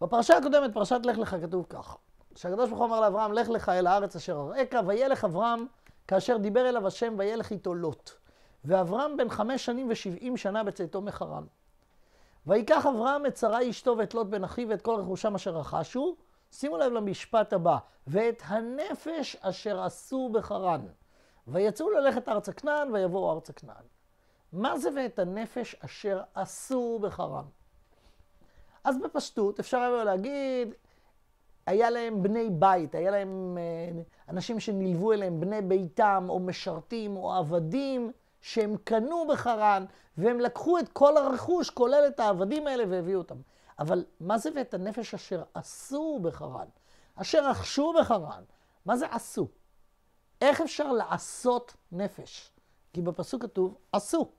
בפרשה הקודמת, פרשת לך לך, כתוב כך, שהקדוש ברוך הוא אמר לאברהם, לך לך אל הארץ אשר אראך, וילך אברהם כאשר דיבר אליו השם, וילך איתו לוט. ואברהם בן חמש שנים ושבעים שנה בצאתו מחרן. ויקח אברהם את שרי אשתו ואת לוט בן אחיו ואת כל רכושם אשר רכשו, שימו לב למשפט הבא, ואת הנפש אשר עשו בחרן. ויצאו ללכת ארצה כנען ויבואו ארצה כנען. מה זה ואת הנפש אשר עשו בחרן? אז בפשטות אפשר היה להגיד, היה להם בני בית, היה להם אה, אנשים שנלוו אליהם בני ביתם, או משרתים, או עבדים, שהם קנו בחרן, והם לקחו את כל הרכוש, כולל את העבדים האלה, והביאו אותם. אבל מה זה ואת הנפש אשר עשו בחרן? אשר רכשו בחרן. מה זה עשו? איך אפשר לעשות נפש? כי בפסוק כתוב, עשו.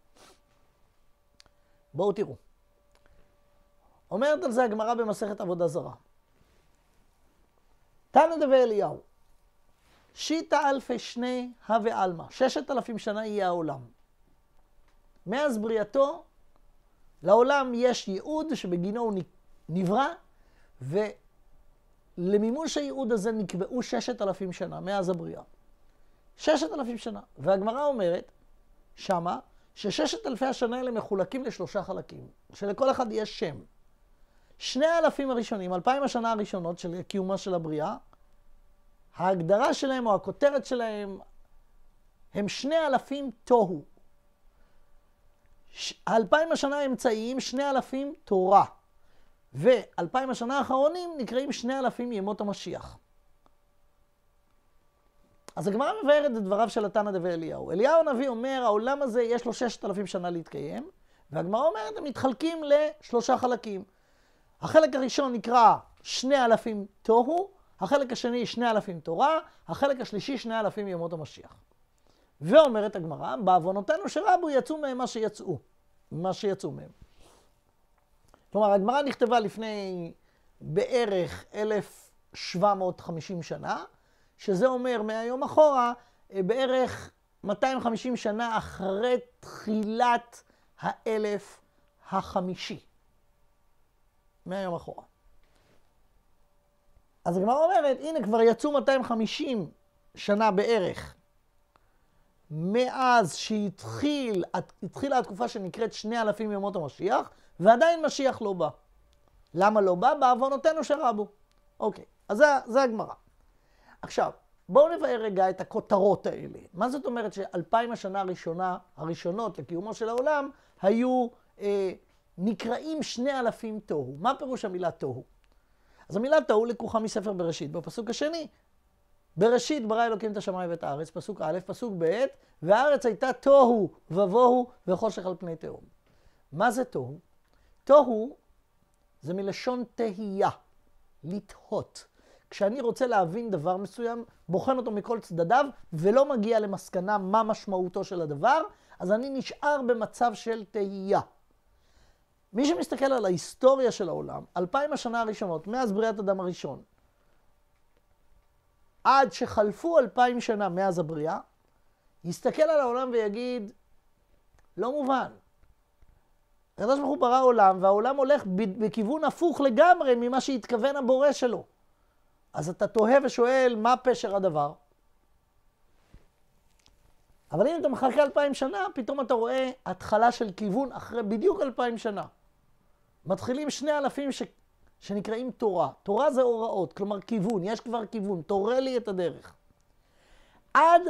בואו תראו. אומרת על זה הגמרא במסכת עבודה זרה. תנא דבי אליהו, שיטה אלפי שני הווה עלמא, ששת אלפים שנה יהיה העולם. מאז בריאתו, לעולם יש ייעוד שבגינו הוא נברא, ולמימוש הייעוד הזה נקבעו ששת אלפים שנה, מאז הבריאה. ששת אלפים שנה. והגמרא אומרת, שמה, שששת אלפי השנה האלה מחולקים לשלושה חלקים, שלכל אחד יש שם. שני האלפים הראשונים, אלפיים השנה הראשונות של קיומה של הבריאה, ההגדרה שלהם או הכותרת שלהם הם שני אלפים תוהו. אלפיים השנה האמצעיים, שני אלפים תורה. ואלפיים השנה האחרונים נקראים שני אלפים ימות המשיח. אז הגמרא מבארת את דבריו של התנא דבי אליהו. אליהו הנביא אומר, העולם הזה יש לו ששת אלפים שנה להתקיים, והגמרא אומרת, הם מתחלקים לשלושה חלקים. החלק הראשון נקרא שני אלפים תוהו, החלק השני, שני אלפים תורה, החלק השלישי, שני אלפים ימות המשיח. ואומרת הגמרא, בעוונותינו שרבו יצאו מהם מה שיצאו, מה שיצאו מהם. כלומר, הגמרא נכתבה לפני בערך 1,750 שנה, שזה אומר מהיום אחורה, אה, בערך 250 שנה אחרי תחילת האלף החמישי. מהיום אחורה. אז הגמרא אומרת, הנה כבר יצאו 250 שנה בערך. מאז שהתחיל, התקופה שנקראת שני אלפים ימות המשיח, ועדיין משיח לא בא. למה לא בא? בעוונותינו שרבו. אוקיי, אז זה, זה הגמרא. עכשיו, בואו נבהר רגע את הכותרות האלה. מה זאת אומרת שאלפיים השנה הראשונה, הראשונות לקיומו של העולם, היו אה, נקראים שני אלפים תוהו? מה פירוש המילה תוהו? אז המילה טעו לקוחה מספר בראשית, בפסוק השני. בראשית ברא אלוקים את השמיים ואת הארץ, פסוק א', פסוק ב', והארץ הייתה תוהו ובוהו וחושך על פני תהום. מה זה תוהו? תוהו זה מלשון תהייה, לתהות. כשאני רוצה להבין דבר מסוים, בוחן אותו מכל צדדיו, ולא מגיע למסקנה מה משמעותו של הדבר, אז אני נשאר במצב של תהייה. מי שמסתכל על ההיסטוריה של העולם, אלפיים השנה הראשונות, מאז בריאת אדם הראשון, עד שחלפו אלפיים שנה מאז הבריאה, יסתכל על העולם ויגיד, לא מובן. הקדוש ברוך הוא ברא עולם, והעולם הולך בכיוון הפוך לגמרי ממה שהתכוון הבורא שלו. אז אתה תוהה ושואל, מה פשר הדבר? אבל אם אתה מחכה אלפיים שנה, פתאום אתה רואה התחלה של כיוון אחרי בדיוק אלפיים שנה. מתחילים שני אלפים ש... שנקראים תורה. תורה זה הוראות, כלומר כיוון, יש כבר כיוון, תורה לי את הדרך. עד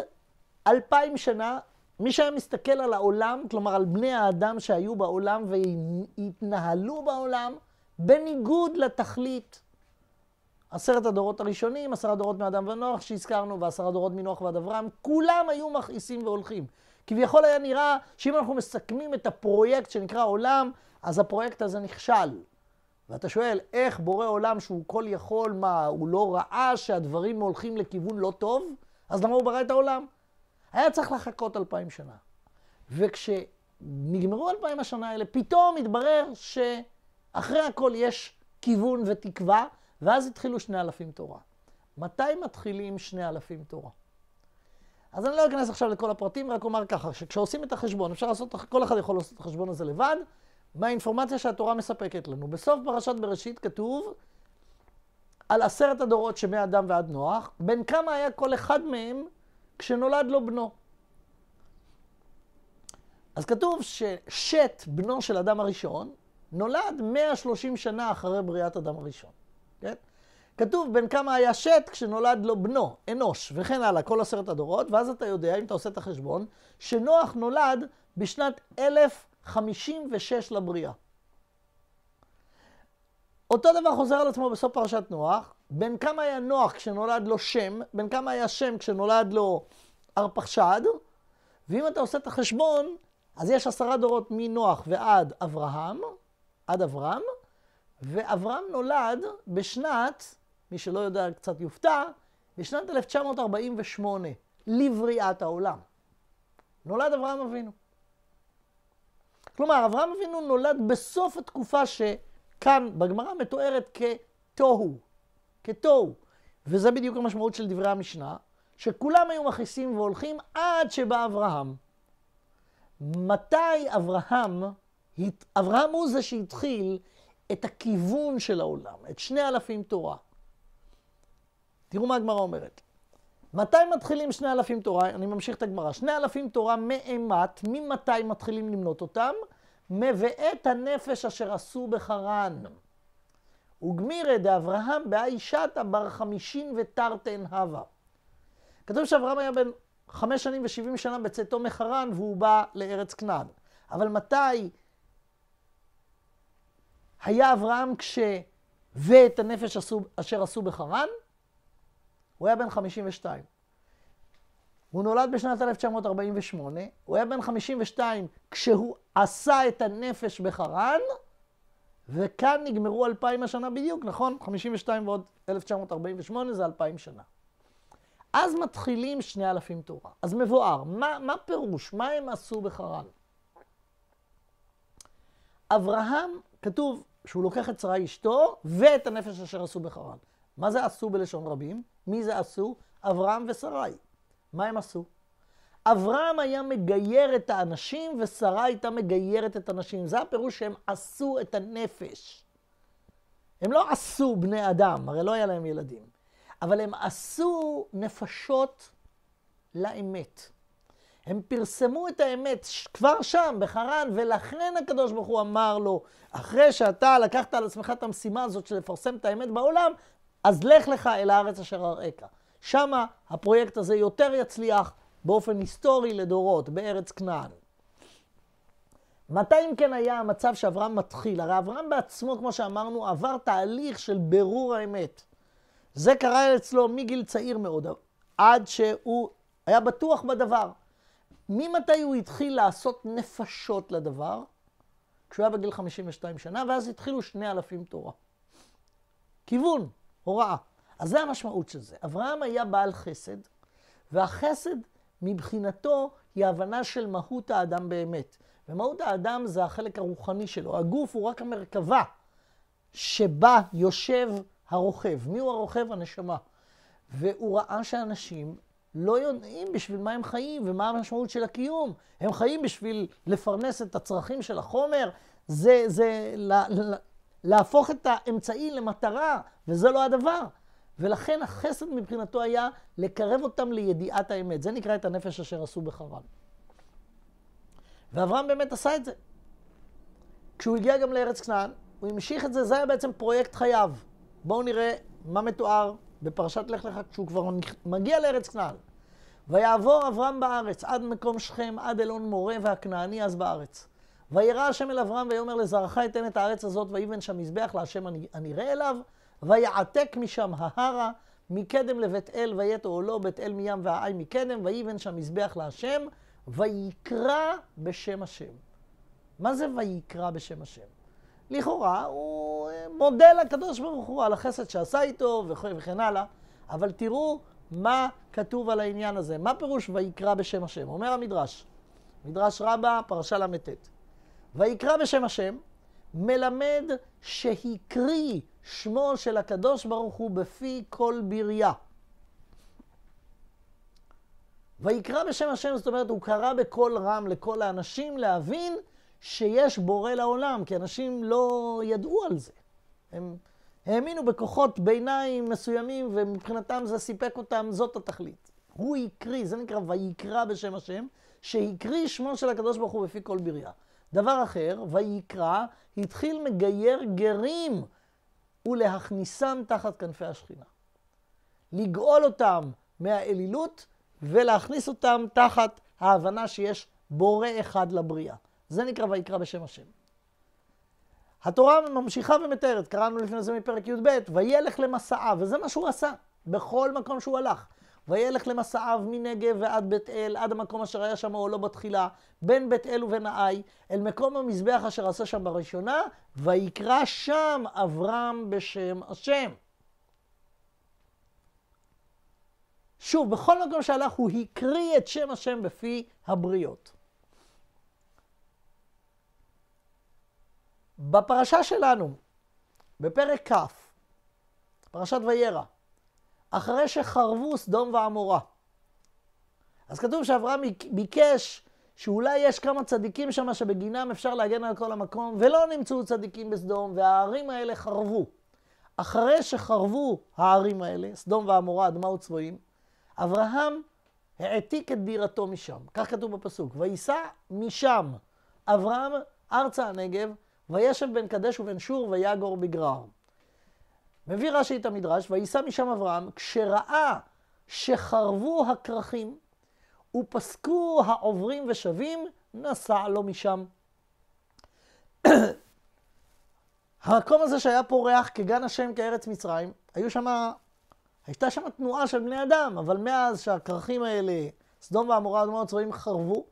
אלפיים שנה, מי שהיה מסתכל על העולם, כלומר על בני האדם שהיו בעולם והתנהלו בעולם, בניגוד לתכלית עשרת הדורות הראשונים, עשרה דורות מאדם ונוח שהזכרנו, ועשרה דורות מנוח ועד אברהם, כולם היו מכעיסים והולכים. כביכול היה נראה שאם אנחנו מסכמים את הפרויקט שנקרא עולם, אז הפרויקט הזה נכשל. ואתה שואל, איך בורא עולם שהוא כל יכול, מה, הוא לא ראה שהדברים הולכים לכיוון לא טוב? אז למה הוא ברא את העולם? היה צריך לחכות אלפיים שנה. וכשנגמרו אלפיים השנה האלה, פתאום התברר שאחרי הכל יש כיוון ותקווה, ואז התחילו שני אלפים תורה. מתי מתחילים שני אלפים תורה? אז אני לא אכנס עכשיו לכל הפרטים, רק אומר ככה, שכשעושים את החשבון, אפשר לעשות, כל אחד יכול לעשות את החשבון הזה לבד, מהאינפורמציה שהתורה מספקת לנו. בסוף פרשת בראשית כתוב על עשרת הדורות שמאדם ועד נוח, בין כמה היה כל אחד מהם כשנולד לו בנו. אז כתוב ששת, בנו של אדם הראשון, נולד 130 שנה אחרי בריאת אדם הראשון. כן? כתוב בין כמה היה שת כשנולד לו בנו, אנוש, וכן הלאה, כל עשרת הדורות, ואז אתה יודע, אם אתה עושה את החשבון, שנוח נולד בשנת 1000 56 לבריאה. אותו דבר חוזר על עצמו בסוף פרשת נוח, בין כמה היה נוח כשנולד לו שם, בין כמה היה שם כשנולד לו ארפחשד, ואם אתה עושה את החשבון, אז יש עשרה דורות מנוח ועד אברהם, עד אברהם, ואברהם נולד בשנת, מי שלא יודע קצת יופתע, בשנת 1948, לבריאת העולם. נולד אברהם אבינו. כלומר, אברהם אבינו נולד בסוף התקופה שכאן בגמרא מתוארת כתוהו, כתוהו. וזה בדיוק המשמעות של דברי המשנה, שכולם היו מכעיסים והולכים עד שבא אברהם. מתי אברהם, אברהם הוא זה שהתחיל את הכיוון של העולם, את שני אלפים תורה. תראו מה הגמרא אומרת. מתי מתחילים שני אלפים תורה? אני ממשיך את הגמרא. שני אלפים תורה מאימת, ממתי מתחילים למנות אותם? מבאת הנפש אשר עשו בחרן. וגמירא דאברהם באי שתא בר חמישין ותרתן הווה. כתוב שאברהם היה בן חמש שנים ושבעים שנה בצאתו מחרן והוא בא לארץ כנען. אבל מתי היה אברהם כש... ואת הנפש עשו, אשר עשו בחרן"? הוא היה בן 52. הוא נולד בשנת 1948, הוא היה בן 52 כשהוא עשה את הנפש בחרן, וכאן נגמרו אלפיים השנה בדיוק, נכון? 52 ועוד 1948 זה אלפיים שנה. אז מתחילים שני אלפים תורה. אז מבואר, מה, מה פירוש? מה הם עשו בחרן? אברהם, כתוב שהוא לוקח את שרה אשתו ואת הנפש אשר עשו בחרן. מה זה עשו בלשון רבים? מי זה עשו? אברהם ושרי. מה הם עשו? אברהם היה מגייר את האנשים ושרה הייתה מגיירת את הנשים. זה הפירוש שהם עשו את הנפש. הם לא עשו בני אדם, הרי לא היה להם ילדים, אבל הם עשו נפשות לאמת. הם פרסמו את האמת כבר שם, בחרן, ולכן הקדוש ברוך הוא אמר לו, אחרי שאתה לקחת על עצמך את המשימה הזאת של לפרסם את האמת בעולם, אז לך לך אל הארץ אשר אראך. שמה הפרויקט הזה יותר יצליח באופן היסטורי לדורות, בארץ כנען. מתי אם כן היה המצב שאברהם מתחיל? הרי אברהם בעצמו, כמו שאמרנו, עבר תהליך של ברור האמת. זה קרה אצלו מגיל צעיר מאוד, עד שהוא היה בטוח בדבר. ממתי הוא התחיל לעשות נפשות לדבר? כשהוא היה בגיל 52 שנה, ואז התחילו שני אלפים תורה. כיוון. הוראה. אז זה המשמעות של זה. אברהם היה בעל חסד, והחסד מבחינתו היא הבנה של מהות האדם באמת. ומהות האדם זה החלק הרוחני שלו. הגוף הוא רק המרכבה שבה יושב הרוכב. מי הוא הרוכב? הנשמה. והוא ראה שאנשים לא יודעים בשביל מה הם חיים ומה המשמעות של הקיום. הם חיים בשביל לפרנס את הצרכים של החומר. זה, זה, להפוך את האמצעי למטרה, וזה לא הדבר. ולכן החסד מבחינתו היה לקרב אותם לידיעת האמת. זה נקרא את הנפש אשר עשו בחרן. ואברהם באמת עשה את זה. כשהוא הגיע גם לארץ כנען, הוא המשיך את זה, זה היה בעצם פרויקט חייו. בואו נראה מה מתואר בפרשת לך לך כשהוא כבר מגיע לארץ כנען. ויעבור אברהם בארץ עד מקום שכם, עד אלון מורה והכנעני אז בארץ. וירא השם אל אברהם ויאמר לזרעך אתן את הארץ הזאת ויבן שם מזבח להשם הנראה אליו ויעתק משם ההרה מקדם לבית אל ויתו או לא בית אל מים והעי מקדם ויבן שם מזבח להשם ויקרא בשם השם. מה זה ויקרא בשם השם? לכאורה הוא אה, מודה לקדוש ברוך הוא על החסד שעשה איתו וכן הלאה, אבל תראו מה כתוב על העניין הזה. מה פירוש ויקרא בשם השם? אומר המדרש, מדרש רבה, פרשה ל"ט. ויקרא בשם השם, מלמד שהקריא שמו של הקדוש ברוך הוא בפי כל בריה. ויקרא בשם השם, זאת אומרת, הוא קרא בקול רם לכל האנשים להבין שיש בורא לעולם, כי אנשים לא ידעו על זה. הם האמינו בכוחות ביניים מסוימים, ומבחינתם זה סיפק אותם, זאת התכלית. הוא הקריא, זה נקרא ויקרא בשם השם, שהקריא שמו של הקדוש ברוך הוא בפי כל בריה. דבר אחר, ויקרא, התחיל מגייר גרים ולהכניסם תחת כנפי השכינה. לגאול אותם מהאלילות ולהכניס אותם תחת ההבנה שיש בורא אחד לבריאה. זה נקרא ויקרא בשם השם. התורה ממשיכה ומתארת, קראנו לפני זה מפרק י"ב, וילך למסעה, וזה מה שהוא עשה, בכל מקום שהוא הלך. וילך למסעיו מנגב ועד בית אל, עד המקום אשר היה שם או לא בתחילה, בין בית אל ובין האי, אל מקום המזבח אשר עשה שם בראשונה, ויקרא שם אברהם בשם השם. שוב, בכל מקום שהלך הוא הקריא את שם השם בפי הבריות. בפרשה שלנו, בפרק כ', פרשת וירא, אחרי שחרבו סדום ועמורה. אז כתוב שאברהם ביקש שאולי יש כמה צדיקים שם שבגינם אפשר להגן על כל המקום, ולא נמצאו צדיקים בסדום, והערים האלה חרבו. אחרי שחרבו הערים האלה, סדום ועמורה, אדמה וצבועים, אברהם העתיק את דירתו משם. כך כתוב בפסוק. וייסע משם אברהם ארצה הנגב, וישב בין קדש ובין שור ויגור בגרר. מביא רש"י את המדרש, וייסע משם אברהם, כשראה שחרבו הכרכים ופסקו העוברים ושבים, נסע לו משם. (clears throat) המקום הזה שהיה פורח כגן השם כארץ מצרים, היו שם, הייתה שם תנועה של בני אדם, אבל מאז שהכרכים האלה, סדום ועמורה, אדמו הצבעים חרבו,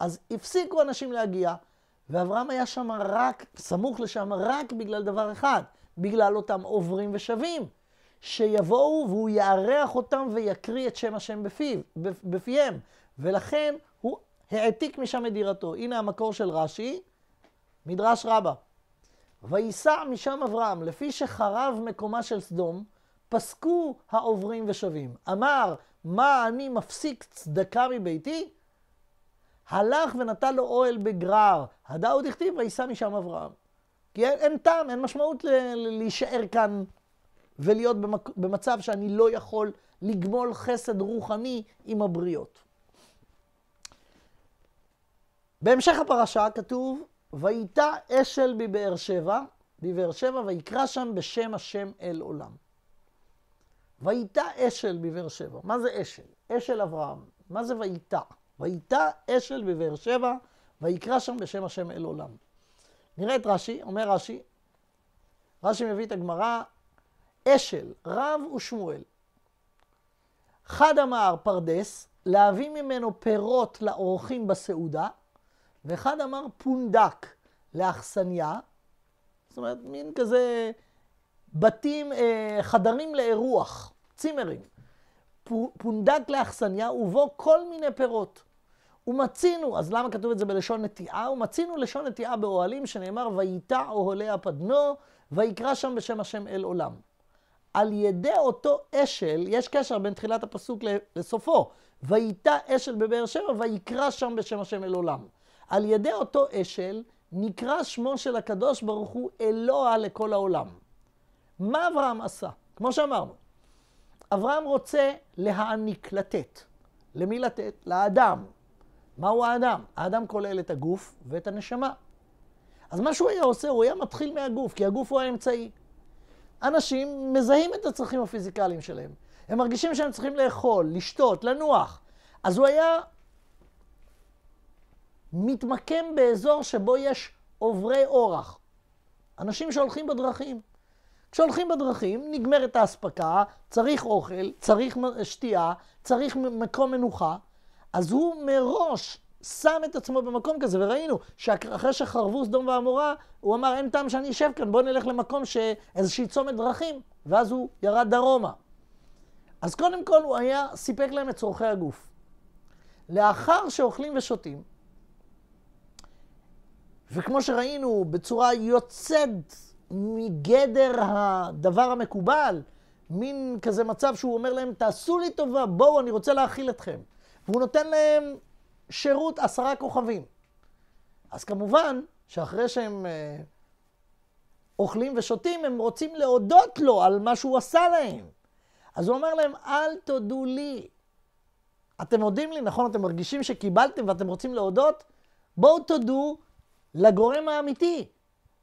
אז הפסיקו אנשים להגיע, ואברהם היה שם רק, סמוך לשם, רק בגלל דבר אחד, בגלל אותם עוברים ושבים, שיבואו והוא יארח אותם ויקריא את שם השם בפיו, בפיהם, ולכן הוא העתיק משם את דירתו. הנה המקור של רש"י, מדרש רבה. וייסע משם אברהם, לפי שחרב מקומה של סדום, פסקו העוברים ושבים. אמר, מה אני מפסיק צדקה מביתי? הלך ונתן לו אוהל בגרר, הדאו דכתיב וייסע משם אברהם. כי אין, אין טעם, אין משמעות ל- ל, להישאר כאן ולהיות במק, במצב שאני לא יכול לגמול חסד רוחני עם הבריות. בהמשך הפרשה כתוב, וייטע אשל בבאר שבע, בבאר שבע, ויקרא שם בשם השם אל עולם. וייטע אשל בבאר שבע. מה זה אשל? אשל אברהם. מה זה וייטע? וייטע אשל בבאר שבע, ויקרא שם בשם השם אל עולם. נראה את רש"י, אומר רש"י, רש"י מביא את הגמרא, אשל, רב ושמואל. חד אמר פרדס, להביא ממנו פירות לאורחים בסעודה, ואחד אמר פונדק, לאכסניה. זאת אומרת, מין כזה בתים, אה, חדרים לאירוח, צימרים. פונדק לאכסניה ובו כל מיני פירות. ומצינו, אז למה כתוב את זה בלשון נטיעה? ומצינו לשון נטיעה באוהלים שנאמר, וייטע אוהלי הפדנו, ויקרא שם בשם השם אל עולם. על ידי אותו אשל, יש קשר בין תחילת הפסוק לסופו, וייטע אשל בבאר שבע, ויקרא שם בשם השם אל עולם. על ידי אותו אשל, נקרא שמו של הקדוש ברוך הוא אלוה לכל העולם. מה אברהם עשה? כמו שאמרנו, אברהם רוצה להעניק, לתת. למי לתת? לאדם. מהו האדם? האדם כולל את הגוף ואת הנשמה. אז מה שהוא היה עושה, הוא היה מתחיל מהגוף, כי הגוף הוא האמצעי. אנשים מזהים את הצרכים הפיזיקליים שלהם. הם מרגישים שהם צריכים לאכול, לשתות, לנוח. אז הוא היה מתמקם באזור שבו יש עוברי אורח. אנשים שהולכים בדרכים. כשהולכים בדרכים, נגמרת האספקה, צריך אוכל, צריך שתייה, צריך מקום מנוחה. אז הוא מראש שם את עצמו במקום כזה, וראינו שאחרי שחרבו סדום ועמורה, הוא אמר, אין טעם שאני אשב כאן, בואו נלך למקום שאיזושהי צומת דרכים, ואז הוא ירד דרומה. אז קודם כל הוא היה, סיפק להם את צורכי הגוף. לאחר שאוכלים ושותים, וכמו שראינו, בצורה יוצאת מגדר הדבר המקובל, מין כזה מצב שהוא אומר להם, תעשו לי טובה, בואו, אני רוצה להאכיל אתכם. והוא נותן להם שירות עשרה כוכבים. אז כמובן שאחרי שהם אה, אוכלים ושותים, הם רוצים להודות לו על מה שהוא עשה להם. אז הוא אומר להם, אל תודו לי. אתם מודים לי, נכון? אתם מרגישים שקיבלתם ואתם רוצים להודות? בואו תודו לגורם האמיתי.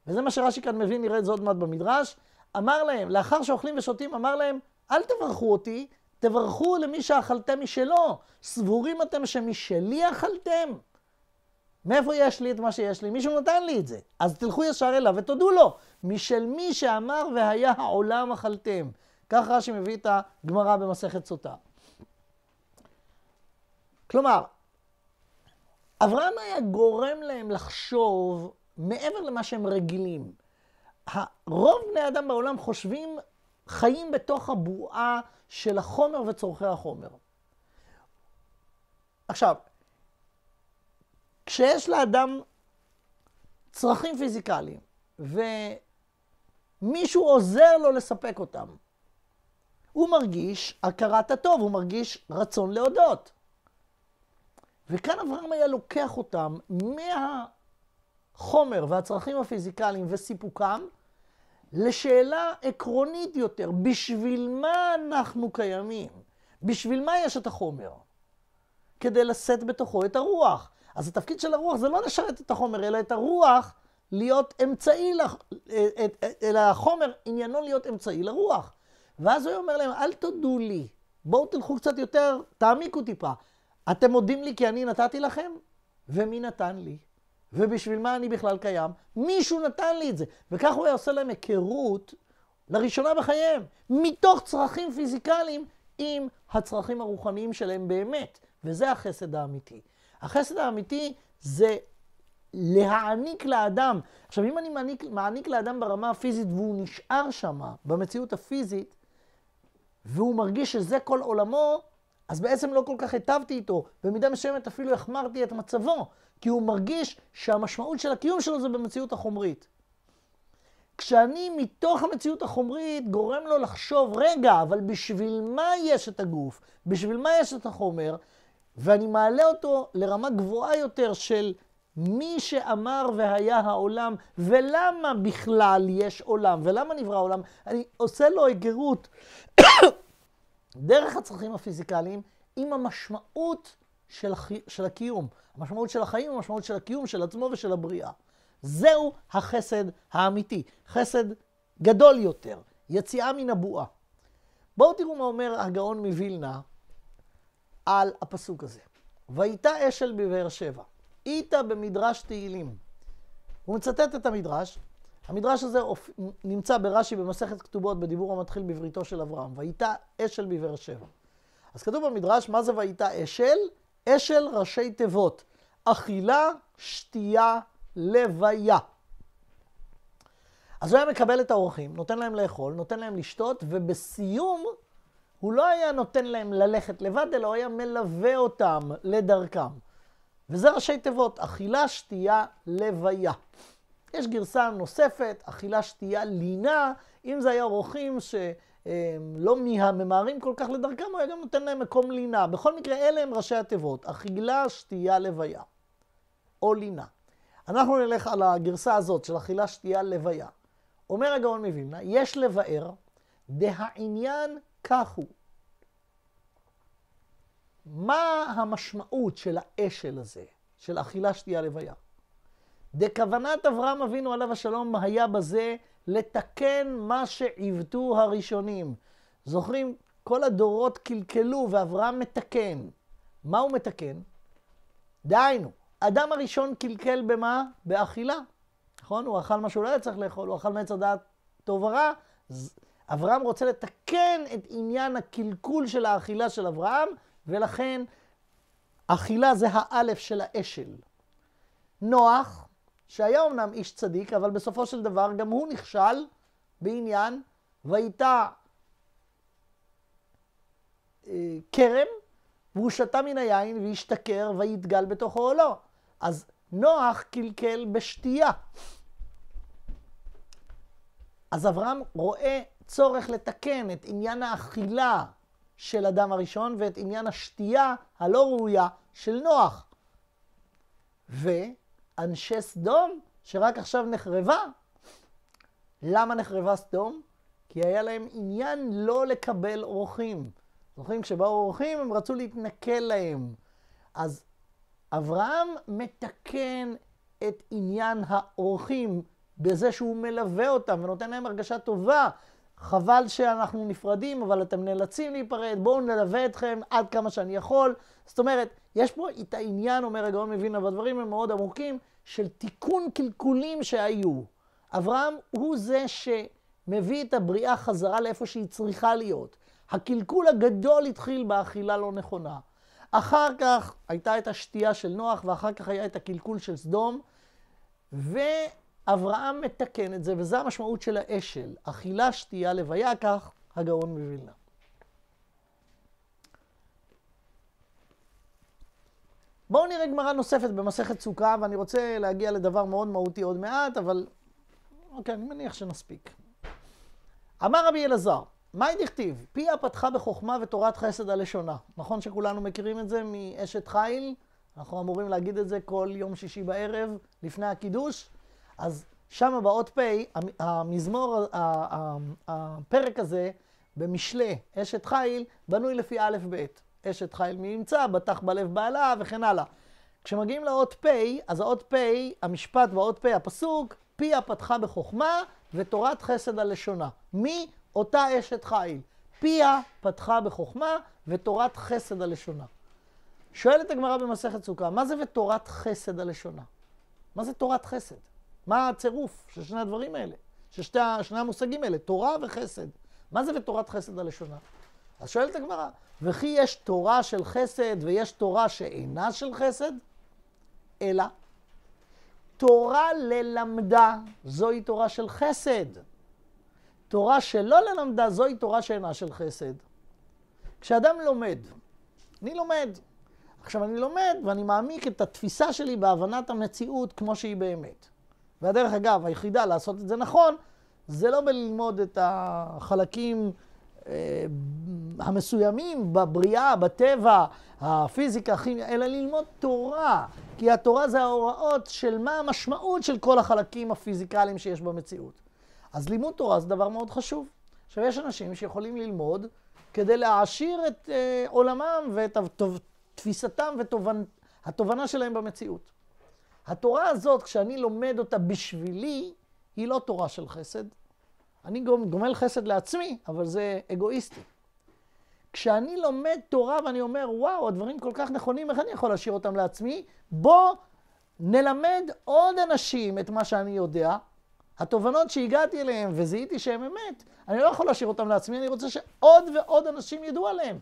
וזה מה שרש"י כאן מבין, נראה את זה עוד מעט במדרש. אמר להם, לאחר שאוכלים ושותים, אמר להם, אל תברכו אותי, תברכו למי שאכלתם משלו. סבורים אתם שמשלי אכלתם? מאיפה יש לי את מה שיש לי? מישהו נתן לי את זה. אז תלכו ישר אליו ותודו לו. משל מי שאמר והיה העולם אכלתם. כך רש"י מביא את הגמרא במסכת סוטה. כלומר, אברהם היה גורם להם לחשוב מעבר למה שהם רגילים. רוב בני אדם בעולם חושבים, חיים בתוך הבועה של החומר וצורכי החומר. עכשיו, כשיש לאדם צרכים פיזיקליים, ומישהו עוזר לו לספק אותם, הוא מרגיש הכרת הטוב, הוא מרגיש רצון להודות. וכאן אברהם היה לוקח אותם מהחומר והצרכים הפיזיקליים וסיפוקם, לשאלה עקרונית יותר, בשביל מה אנחנו קיימים? בשביל מה יש את החומר? כדי לשאת בתוכו את הרוח. אז התפקיד של הרוח זה לא לשרת את החומר, אלא את הרוח להיות אמצעי, לח... אה, אה, אה, אלא החומר עניינו להיות אמצעי לרוח. ואז הוא אומר להם, אל תודו לי, בואו תלכו קצת יותר, תעמיקו טיפה. אתם מודים לי כי אני נתתי לכם? ומי נתן לי? ובשביל מה אני בכלל קיים? מישהו נתן לי את זה. וכך הוא היה עושה להם היכרות לראשונה בחייהם, מתוך צרכים פיזיקליים עם הצרכים הרוחניים שלהם באמת. וזה החסד האמיתי. החסד האמיתי זה להעניק לאדם. עכשיו, אם אני מעניק, מעניק לאדם ברמה הפיזית והוא נשאר שם, במציאות הפיזית, והוא מרגיש שזה כל עולמו, אז בעצם לא כל כך היטבתי איתו. במידה מסוימת אפילו החמרתי את מצבו. כי הוא מרגיש שהמשמעות של הקיום שלו זה במציאות החומרית. כשאני מתוך המציאות החומרית גורם לו לחשוב, רגע, אבל בשביל מה יש את הגוף? בשביל מה יש את החומר? ואני מעלה אותו לרמה גבוהה יותר של מי שאמר והיה העולם, ולמה בכלל יש עולם, ולמה נברא העולם. אני עושה לו היכרות (coughs) דרך הצרכים הפיזיקליים עם המשמעות של, החי... של הקיום, המשמעות של החיים, היא המשמעות של הקיום, של עצמו ושל הבריאה. זהו החסד האמיתי, חסד גדול יותר, יציאה מן הבועה. בואו תראו מה אומר הגאון מווילנה על הפסוק הזה. ויטע אשל בבאר שבע, איתה במדרש תהילים. הוא מצטט את המדרש, המדרש הזה נמצא ברש"י במסכת כתובות בדיבור המתחיל בבריתו של אברהם, ויטע אשל בבאר שבע. אז כתוב במדרש, מה זה ויטע אשל? אשל ראשי תיבות, אכילה, שתייה, לוויה. אז הוא היה מקבל את האורחים, נותן להם לאכול, נותן להם לשתות, ובסיום הוא לא היה נותן להם ללכת לבד, אלא היה מלווה אותם לדרכם. וזה ראשי תיבות, אכילה, שתייה, לוויה. יש גרסה נוספת, אכילה, שתייה, לינה, אם זה היה אורחים ש... אמ, לא מהממהרים כל כך לדרכם, הוא היה גם נותן להם מקום לינה. בכל מקרה, אלה הם ראשי התיבות, אכילה, שתייה, לוויה, או לינה. אנחנו נלך על הגרסה הזאת של אכילה, שתייה, לוויה. אומר הגאון מווילנה, יש לבאר, דהעניין כך הוא. מה המשמעות של האשל הזה, של אכילה, שתייה, לוויה? דכוונת אברהם אבינו עליו השלום היה בזה לתקן מה שעיוותו הראשונים. זוכרים? כל הדורות קלקלו ואברהם מתקן. מה הוא מתקן? דהיינו, אדם הראשון קלקל במה? באכילה. נכון? הוא אכל מה שהוא לא היה צריך לאכול, הוא אכל מעץ הדעת טוב ורע. אברהם רוצה לתקן את עניין הקלקול של האכילה של אברהם, ולכן אכילה זה האלף של האשל. נוח שהיה אמנם איש צדיק, אבל בסופו של דבר גם הוא נכשל בעניין ויטע אה, כרם, והוא שתה מן היין והשתכר ויתגל בתוכו או לא. אז נוח קלקל בשתייה. אז אברהם רואה צורך לתקן את עניין האכילה של אדם הראשון ואת עניין השתייה הלא ראויה של נוח. ו... אנשי סדום, שרק עכשיו נחרבה. למה נחרבה סדום? כי היה להם עניין לא לקבל אורחים. זוכרים, כשבאו אורחים הם רצו להתנכל להם. אז אברהם מתקן את עניין האורחים בזה שהוא מלווה אותם ונותן להם הרגשה טובה. חבל שאנחנו נפרדים, אבל אתם נאלצים להיפרד, בואו נלווה אתכם עד כמה שאני יכול. זאת אומרת, יש פה את העניין, אומר הגאון מווילנה, והדברים הם מאוד עמוקים, של תיקון קלקולים שהיו. אברהם הוא זה שמביא את הבריאה חזרה לאיפה שהיא צריכה להיות. הקלקול הגדול התחיל באכילה לא נכונה. אחר כך הייתה את השתייה של נוח, ואחר כך היה את הקלקול של סדום, ואברהם מתקן את זה, וזו המשמעות של האשל. אכילה, שתייה, לוויה, כך הגאון מווילנה. בואו נראה גמרא נוספת במסכת סוכה, ואני רוצה להגיע לדבר מאוד מהותי עוד מעט, אבל... אוקיי, אני מניח שנספיק. אמר רבי אלעזר, מהי דכתיב? פיה פתחה בחוכמה ותורת חסד הלשונה. נכון שכולנו מכירים את זה מאשת חיל? אנחנו אמורים להגיד את זה כל יום שישי בערב, לפני הקידוש. אז שם באות פ', המזמור, הפרק הזה במשלי אשת חיל, בנוי לפי א' ב'. אשת חיל מי ימצא, בטח בלב בעלה וכן הלאה. כשמגיעים לאות פ', אז האות פ', המשפט והאות פ', הפסוק, פיה פתחה בחוכמה ותורת חסד על לשונה. מי? אותה אשת חיל. פיה פתחה בחוכמה ותורת חסד על לשונה. שואלת הגמרא במסכת סוכה, מה זה ותורת חסד הלשונה? מה זה תורת חסד? מה הצירוף של שני הדברים האלה? של שני המושגים האלה, תורה וחסד. מה זה ותורת חסד הלשונה? אז שואלת הגמרא, וכי יש תורה של חסד ויש תורה שאינה של חסד, אלא תורה ללמדה, זוהי תורה של חסד. תורה שלא ללמדה, זוהי תורה שאינה של חסד. כשאדם לומד, אני לומד. עכשיו, אני לומד ואני מעמיק את התפיסה שלי בהבנת המציאות כמו שהיא באמת. והדרך אגב, היחידה לעשות את זה נכון, זה לא בללמוד את החלקים אה, המסוימים בבריאה, בטבע, הפיזיקה, הכימיה, אלא ללמוד תורה. כי התורה זה ההוראות של מה המשמעות של כל החלקים הפיזיקליים שיש במציאות. אז לימוד תורה זה דבר מאוד חשוב. עכשיו, יש אנשים שיכולים ללמוד כדי להעשיר את אה, עולמם ואת תפיסתם והתובנה שלהם במציאות. התורה הזאת, כשאני לומד אותה בשבילי, היא לא תורה של חסד, אני גומל חסד לעצמי, אבל זה אגואיסטי. כשאני לומד תורה ואני אומר, וואו, הדברים כל כך נכונים, איך אני יכול להשאיר אותם לעצמי? בוא נלמד עוד אנשים את מה שאני יודע. התובנות שהגעתי אליהם וזיהיתי שהם אמת, אני לא יכול להשאיר אותם לעצמי, אני רוצה שעוד ועוד אנשים ידעו עליהם.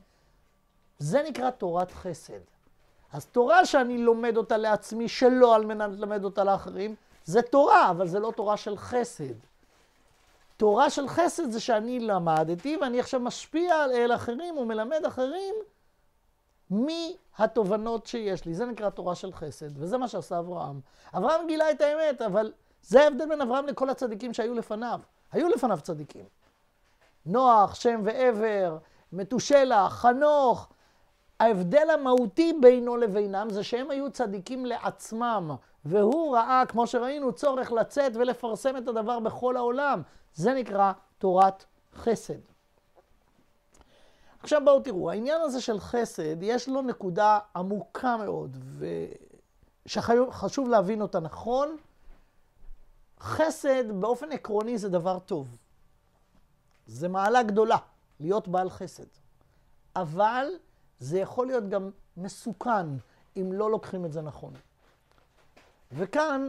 זה נקרא תורת חסד. אז תורה שאני לומד אותה לעצמי שלא על מנת ללמד אותה לאחרים, זה תורה, אבל זה לא תורה של חסד. תורה של חסד זה שאני למדתי ואני עכשיו משפיע על אל אחרים ומלמד אחרים מהתובנות שיש לי. זה נקרא תורה של חסד, וזה מה שעשה אברהם. אברהם גילה את האמת, אבל זה ההבדל בין אברהם לכל הצדיקים שהיו לפניו. היו לפניו צדיקים. נוח, שם ועבר, מתושלח, חנוך. ההבדל המהותי בינו לבינם זה שהם היו צדיקים לעצמם, והוא ראה, כמו שראינו, צורך לצאת ולפרסם את הדבר בכל העולם. זה נקרא תורת חסד. עכשיו בואו תראו, העניין הזה של חסד, יש לו נקודה עמוקה מאוד, שחשוב להבין אותה נכון. חסד באופן עקרוני זה דבר טוב. זה מעלה גדולה, להיות בעל חסד. אבל זה יכול להיות גם מסוכן אם לא לוקחים את זה נכון. וכאן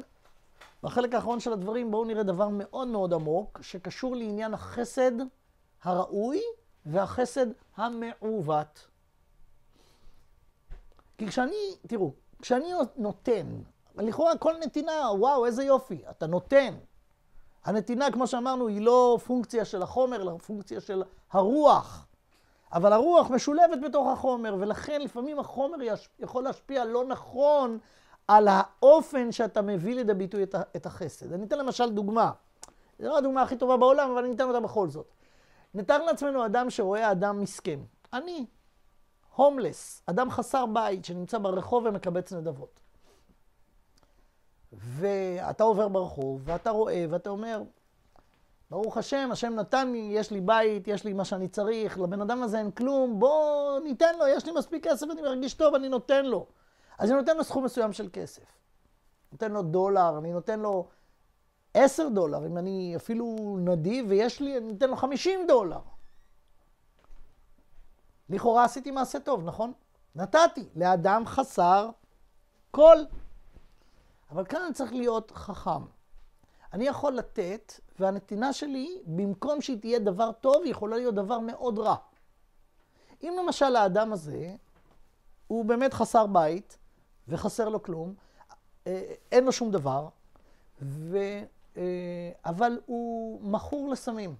והחלק האחרון של הדברים, בואו נראה דבר מאוד מאוד עמוק, שקשור לעניין החסד הראוי והחסד המעוות. כי כשאני, תראו, כשאני נותן, לכאורה כל נתינה, וואו, איזה יופי, אתה נותן. הנתינה, כמו שאמרנו, היא לא פונקציה של החומר, אלא פונקציה של הרוח. אבל הרוח משולבת בתוך החומר, ולכן לפעמים החומר יש, יכול להשפיע לא נכון על האופן שאתה מביא לידי ביטוי את החסד. אני אתן למשל דוגמה. זו לא הדוגמה הכי טובה בעולם, אבל אני אתן אותה בכל זאת. נתאר לעצמנו אדם שרואה אדם מסכן. אני, הומלס, אדם חסר בית שנמצא ברחוב ומקבץ נדבות. ואתה עובר ברחוב, ואתה רואה, ואתה אומר, ברוך השם, השם נתן לי, יש לי בית, יש לי מה שאני צריך, לבן אדם הזה אין כלום, בוא ניתן לו, יש לי מספיק כסף, אני מרגיש טוב, אני נותן לו. אז אני נותן לו סכום מסוים של כסף. נותן לו דולר, אני נותן לו עשר דולר, אם אני אפילו נדיב ויש לי, אני נותן לו חמישים דולר. לכאורה עשיתי מעשה טוב, נכון? נתתי לאדם חסר כל. אבל כאן אני צריך להיות חכם. אני יכול לתת, והנתינה שלי, במקום שהיא תהיה דבר טוב, היא יכולה להיות דבר מאוד רע. אם למשל האדם הזה, הוא באמת חסר בית, וחסר לו כלום, אה, אין לו שום דבר, ו... אה, אבל הוא מכור לסמים.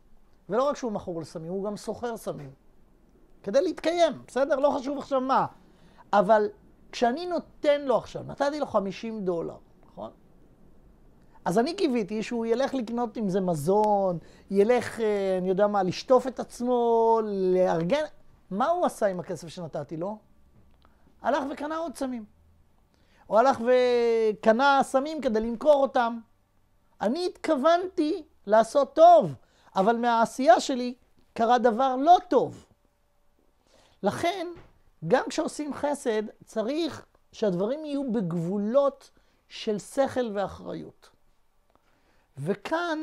ולא רק שהוא מכור לסמים, הוא גם סוחר סמים. כדי להתקיים, בסדר? לא חשוב עכשיו מה. אבל כשאני נותן לו עכשיו, נתתי לו 50 דולר, נכון? אז אני קיוויתי שהוא ילך לקנות עם זה מזון, ילך, אה, אני יודע מה, לשטוף את עצמו, לארגן... מה הוא עשה עם הכסף שנתתי לו? הלך וקנה עוד סמים. הוא הלך וקנה סמים כדי למכור אותם. אני התכוונתי לעשות טוב, אבל מהעשייה שלי קרה דבר לא טוב. לכן, גם כשעושים חסד, צריך שהדברים יהיו בגבולות של שכל ואחריות. וכאן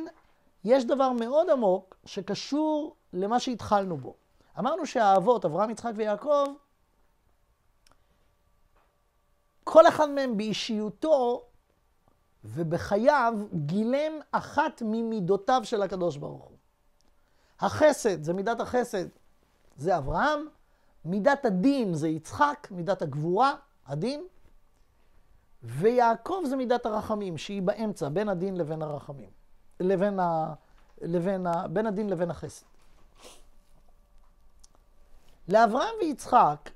יש דבר מאוד עמוק שקשור למה שהתחלנו בו. אמרנו שהאבות, אברהם, יצחק ויעקב, כל אחד מהם באישיותו ובחייו גילם אחת ממידותיו של הקדוש ברוך הוא. החסד, זה מידת החסד, זה אברהם, מידת הדין זה יצחק, מידת הגבורה, הדין, ויעקב זה מידת הרחמים, שהיא באמצע, בין הדין לבין הרחמים, לבין, ה, לבין, ה, בין הדין לבין החסד. לאברהם ויצחק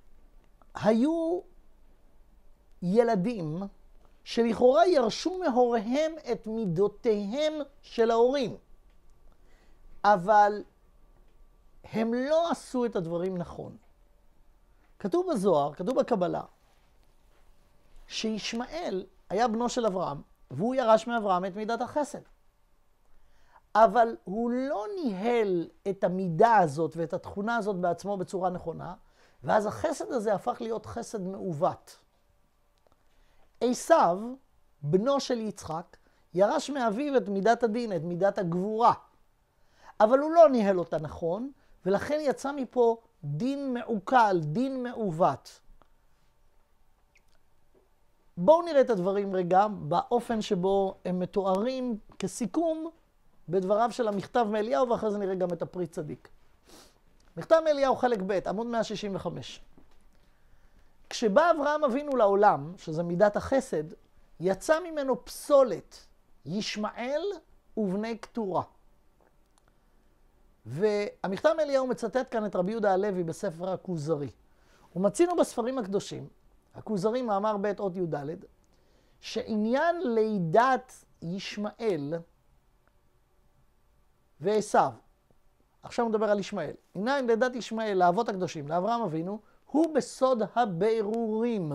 היו ילדים שלכאורה ירשו מהוריהם את מידותיהם של ההורים, אבל הם לא עשו את הדברים נכון. כתוב בזוהר, כתוב בקבלה, שישמעאל היה בנו של אברהם, והוא ירש מאברהם את מידת החסד. אבל הוא לא ניהל את המידה הזאת ואת התכונה הזאת בעצמו בצורה נכונה, ואז החסד הזה הפך להיות חסד מעוות. עשיו, בנו של יצחק, ירש מאביו את מידת הדין, את מידת הגבורה. אבל הוא לא ניהל אותה נכון, ולכן יצא מפה דין מעוקל, דין מעוות. בואו נראה את הדברים רגע באופן שבו הם מתוארים כסיכום בדבריו של המכתב מאליהו, ואחרי זה נראה גם את הפרי צדיק. מכתב מאליהו חלק ב', עמוד 165. כשבא אברהם אבינו לעולם, שזה מידת החסד, יצא ממנו פסולת, ישמעאל ובני קטורה. והמכתב אליהו מצטט כאן את רבי יהודה הלוי בספר הכוזרי. ומצינו בספרים הקדושים, הכוזרי מאמר ב' אות י"ד, שעניין לידת ישמעאל ועשיו, עכשיו נדבר על ישמעאל, עניין לידת ישמעאל לאבות הקדושים, לאברהם אבינו, הוא בסוד הבירורים.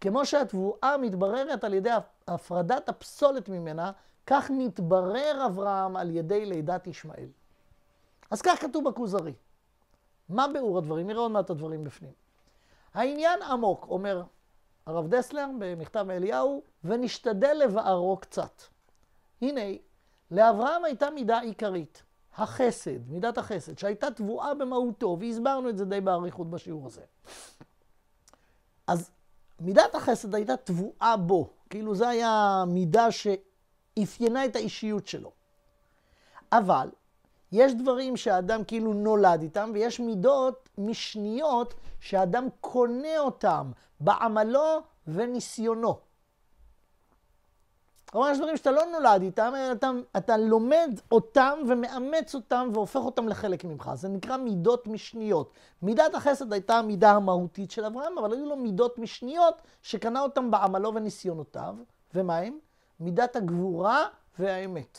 כמו שהתבואה מתבררת על ידי הפרדת הפסולת ממנה, כך נתברר אברהם על ידי לידת ישמעאל. אז כך כתוב בכוזרי. מה ביאור הדברים? נראה עוד מעט הדברים בפנים. העניין עמוק, אומר הרב דסלר במכתב מאליהו, ונשתדל לבערו קצת. הנה, לאברהם הייתה מידה עיקרית, החסד, מידת החסד, שהייתה תבואה במהותו, והסברנו את זה די באריכות בשיעור הזה. אז מידת החסד הייתה תבואה בו, כאילו זו הייתה מידה שאפיינה את האישיות שלו. אבל יש דברים שהאדם כאילו נולד איתם, ויש מידות משניות שהאדם קונה אותם בעמלו וניסיונו. כלומר, יש דברים שאתה לא נולד איתם, אלא אתה, אתה לומד אותם ומאמץ אותם והופך אותם לחלק ממך. זה נקרא מידות משניות. מידת החסד הייתה המידה המהותית של אברהם, אבל היו לו מידות משניות שקנה אותם בעמלו וניסיונותיו. ומה הם? מידת הגבורה והאמת.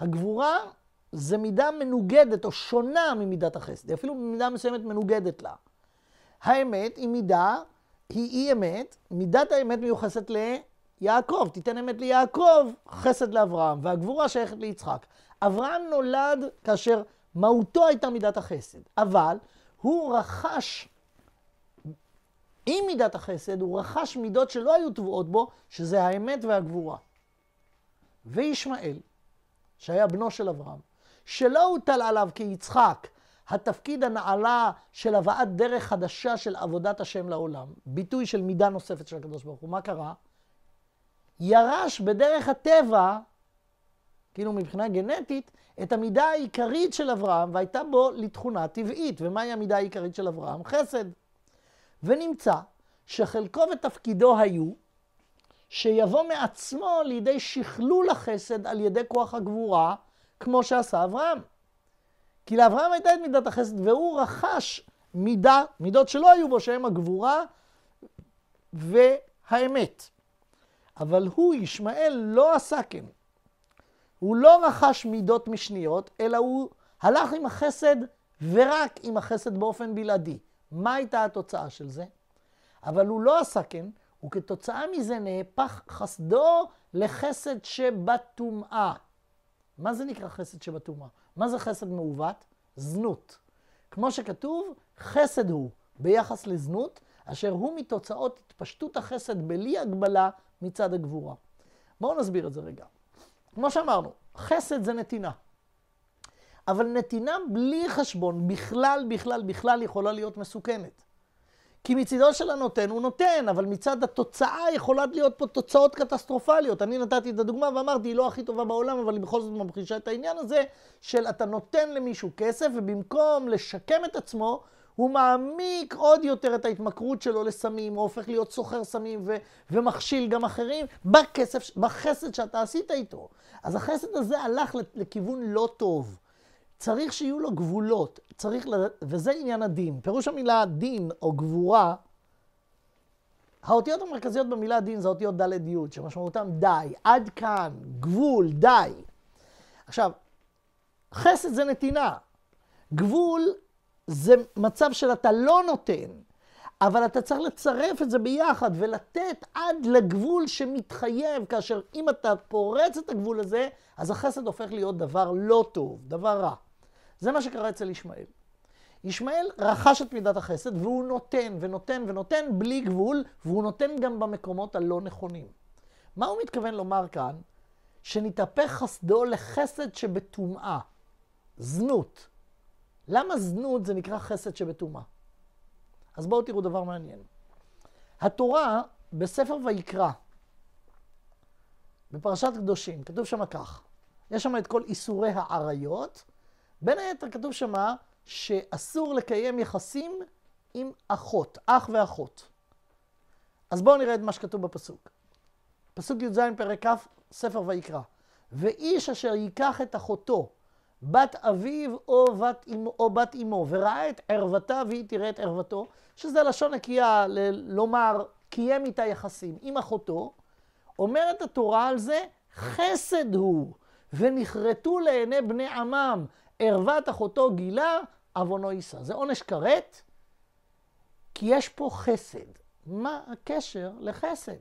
הגבורה זה מידה מנוגדת או שונה ממידת החסד, היא אפילו במידה מסוימת מנוגדת לה. האמת היא מידה היא אי אמת, מידת האמת מיוחסת ליעקב, תיתן אמת ליעקב, חסד לאברהם, והגבורה שייכת ליצחק. אברהם נולד כאשר מהותו הייתה מידת החסד, אבל הוא רכש, עם מידת החסד, הוא רכש מידות שלא היו טבועות בו, שזה האמת והגבורה. וישמעאל, שהיה בנו של אברהם, שלא הוטל עליו כיצחק התפקיד הנעלה של הבאת דרך חדשה של עבודת השם לעולם. ביטוי של מידה נוספת של הקדוש ברוך הוא. מה קרה? ירש בדרך הטבע, כאילו מבחינה גנטית, את המידה העיקרית של אברהם, והייתה בו לתכונה טבעית. ומהי המידה העיקרית של אברהם? חסד. ונמצא שחלקו ותפקידו היו שיבוא מעצמו לידי שכלול החסד על ידי כוח הגבורה, כמו שעשה אברהם. כי לאברהם הייתה את מידת החסד, והוא רכש מידה, מידות שלא היו בו, שהן הגבורה והאמת. אבל הוא, ישמעאל, לא עשה כן. הוא לא רכש מידות משניות, אלא הוא הלך עם החסד ורק עם החסד באופן בלעדי. מה הייתה התוצאה של זה? אבל הוא לא עשה כן, וכתוצאה מזה נהפך חסדו לחסד שבטומאה. מה זה נקרא חסד שבטומאה? מה זה חסד מעוות? זנות. כמו שכתוב, חסד הוא ביחס לזנות, אשר הוא מתוצאות התפשטות החסד בלי הגבלה מצד הגבורה. בואו נסביר את זה רגע. כמו שאמרנו, חסד זה נתינה. אבל נתינה בלי חשבון בכלל, בכלל, בכלל יכולה להיות מסוכנת. כי מצידו של הנותן הוא נותן, אבל מצד התוצאה יכולות להיות פה תוצאות קטסטרופליות. אני נתתי את הדוגמה ואמרתי, היא לא הכי טובה בעולם, אבל היא בכל זאת ממחישה את העניין הזה של אתה נותן למישהו כסף, ובמקום לשקם את עצמו, הוא מעמיק עוד יותר את ההתמכרות שלו לסמים, הוא הופך להיות סוחר סמים ו- ומכשיל גם אחרים, בכסף, בחסד שאתה עשית איתו. אז החסד הזה הלך לכיוון לא טוב. צריך שיהיו לו גבולות, צריך, ל... וזה עניין הדין. פירוש המילה דין או גבורה, האותיות המרכזיות במילה דין זה אותיות ד' י', שמשמעותן די, עד כאן, גבול, די. עכשיו, חסד זה נתינה. גבול זה מצב של אתה לא נותן. אבל אתה צריך לצרף את זה ביחד ולתת עד לגבול שמתחייב, כאשר אם אתה פורץ את הגבול הזה, אז החסד הופך להיות דבר לא טוב, דבר רע. זה מה שקרה אצל ישמעאל. ישמעאל רכש את מידת החסד והוא נותן ונותן ונותן בלי גבול, והוא נותן גם במקומות הלא נכונים. מה הוא מתכוון לומר כאן? שנתהפך חסדו לחסד שבטומאה, זנות. למה זנות זה נקרא חסד שבטומאה? אז בואו תראו דבר מעניין. התורה בספר ויקרא, בפרשת קדושים, כתוב שם כך, יש שם את כל איסורי העריות, בין היתר כתוב שם שאסור לקיים יחסים עם אחות, אח ואחות. אז בואו נראה את מה שכתוב בפסוק. פסוק י"ז פרק כ', ספר ויקרא. ואיש אשר ייקח את אחותו, בת אביו או בת אמו וראה את ערוותה והיא תראה את ערוותו, שזה לשון נקייה לומר קיים איתה יחסים עם אחותו, אומרת התורה על זה, חסד הוא, ונכרתו לעיני בני עמם, ערוות אחותו גילה, עוונו יישא. זה עונש כרת, כי יש פה חסד. מה הקשר לחסד?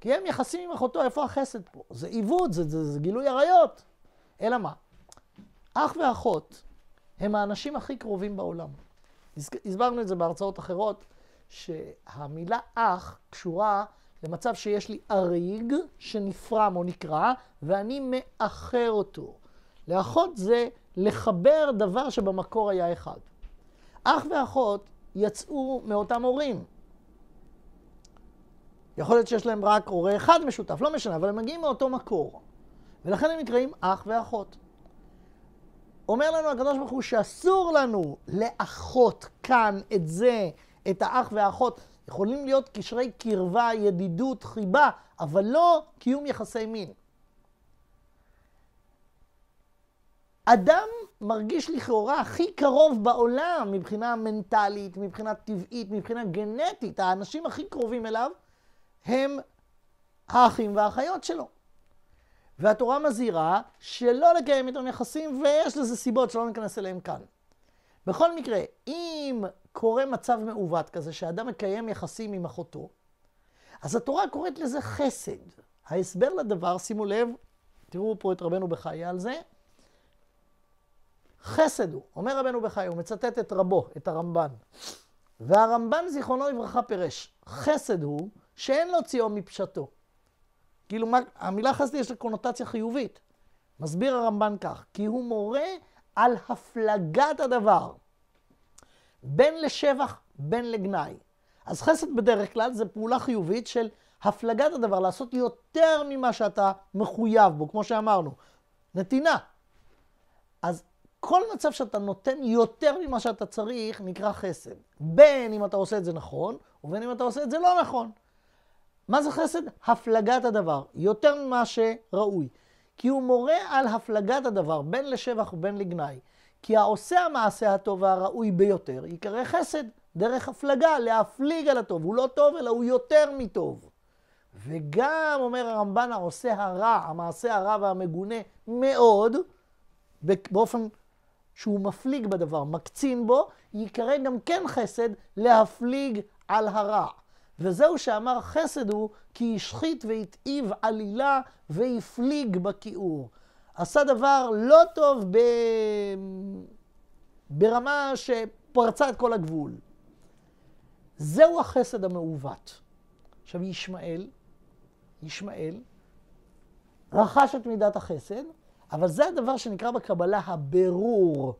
כי הם יחסים עם אחותו, איפה החסד פה? זה עיוות, זה, זה, זה גילוי עריות. אלא מה? אח ואחות הם האנשים הכי קרובים בעולם. הסברנו את זה בהרצאות אחרות, שהמילה אח קשורה למצב שיש לי אריג שנפרם או נקרע, ואני מאחר אותו. לאחות זה לחבר דבר שבמקור היה אחד. אח ואחות יצאו מאותם הורים. יכול להיות שיש להם רק הורה אחד משותף, לא משנה, אבל הם מגיעים מאותו מקור. ולכן הם נקראים אח ואחות. אומר לנו הקדוש ברוך הוא שאסור לנו לאחות כאן את זה, את האח והאחות. יכולים להיות קשרי קרבה, ידידות, חיבה, אבל לא קיום יחסי מין. אדם מרגיש לכאורה הכי קרוב בעולם מבחינה מנטלית, מבחינה טבעית, מבחינה גנטית. האנשים הכי קרובים אליו הם האחים והאחיות שלו. והתורה מזהירה שלא לקיים איתם יחסים, ויש לזה סיבות שלא ניכנס אליהם כאן. בכל מקרה, אם קורה מצב מעוות כזה, שאדם מקיים יחסים עם אחותו, אז התורה קוראת לזה חסד. ההסבר לדבר, שימו לב, תראו פה את רבנו בחיי על זה, חסד הוא. אומר רבנו בחיי, הוא מצטט את רבו, את הרמב"ן. והרמב"ן, זיכרונו לברכה, פירש, חסד הוא שאין להוציאו מפשטו. כאילו, מה, המילה חסדי יש לה קונוטציה חיובית. מסביר הרמב"ן כך, כי הוא מורה על הפלגת הדבר, בין לשבח, בין לגנאי. אז חסד בדרך כלל זה פעולה חיובית של הפלגת הדבר, לעשות יותר ממה שאתה מחויב בו, כמו שאמרנו, נתינה. אז כל מצב שאתה נותן יותר ממה שאתה צריך, נקרא חסד. בין אם אתה עושה את זה נכון, ובין אם אתה עושה את זה לא נכון. מה זה חסד? הפלגת הדבר, יותר ממה שראוי. כי הוא מורה על הפלגת הדבר, בין לשבח ובין לגנאי. כי העושה המעשה הטוב והראוי ביותר, ייקרא חסד, דרך הפלגה, להפליג על הטוב. הוא לא טוב, אלא הוא יותר מטוב. וגם, אומר הרמב"ן, העושה הרע, המעשה הרע והמגונה מאוד, באופן שהוא מפליג בדבר, מקצין בו, ייקרא גם כן חסד להפליג על הרע. וזהו שאמר חסד הוא, כי השחית והתעיב עלילה והפליג בכיעור. עשה דבר לא טוב ב... ברמה שפרצה את כל הגבול. זהו החסד המעוות. עכשיו ישמעאל, ישמעאל, רכש את מידת החסד, אבל זה הדבר שנקרא בקבלה הבירור,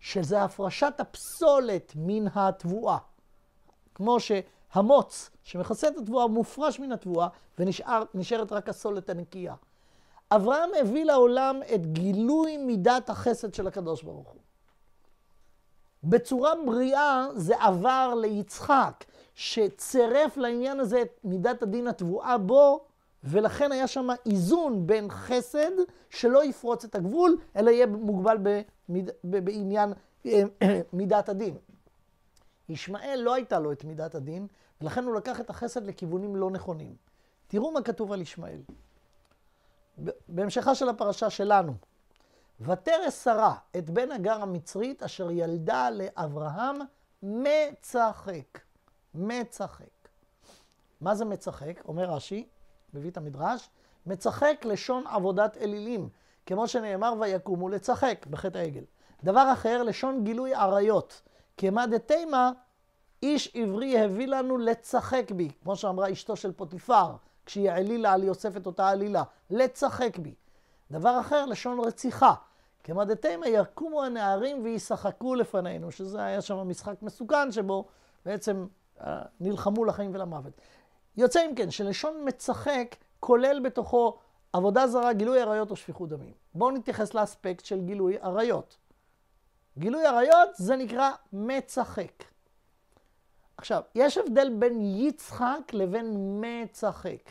שזה הפרשת הפסולת מן התבואה. כמו ש... המוץ שמכסה את התבואה מופרש מן התבואה ונשארת רק הסולת הנקייה. אברהם הביא לעולם את גילוי מידת החסד של הקדוש ברוך הוא. בצורה בריאה זה עבר ליצחק, שצירף לעניין הזה את מידת הדין התבואה בו, ולכן היה שם איזון בין חסד, שלא יפרוץ את הגבול, אלא יהיה מוגבל במיד, בעניין אה, אה, מידת הדין. ישמעאל לא הייתה לו את מידת הדין, ולכן הוא לקח את החסד לכיוונים לא נכונים. תראו מה כתוב על ישמעאל. בהמשכה של הפרשה שלנו, ותרא שרה את בן הגר המצרית אשר ילדה לאברהם מצחק. מצחק. מה זה מצחק? אומר רש"י, מביא את המדרש, מצחק לשון עבודת אלילים, כמו שנאמר ויקומו לצחק בחטא העגל. דבר אחר, לשון גילוי עריות, כמה דתימה איש עברי הביא לנו לצחק בי, כמו שאמרה אשתו של פוטיפר, כשהיא העלילה על יוסף את אותה עלילה, לצחק בי. דבר אחר, לשון רציחה. כמדתימה יקומו הנערים וישחקו לפנינו, שזה היה שם משחק מסוכן שבו בעצם אה, נלחמו לחיים ולמוות. יוצא אם כן, שלשון מצחק כולל בתוכו עבודה זרה, גילוי עריות או שפיכות דמים. בואו נתייחס לאספקט של גילוי עריות. גילוי עריות זה נקרא מצחק. עכשיו, יש הבדל בין יצחק לבין מצחק.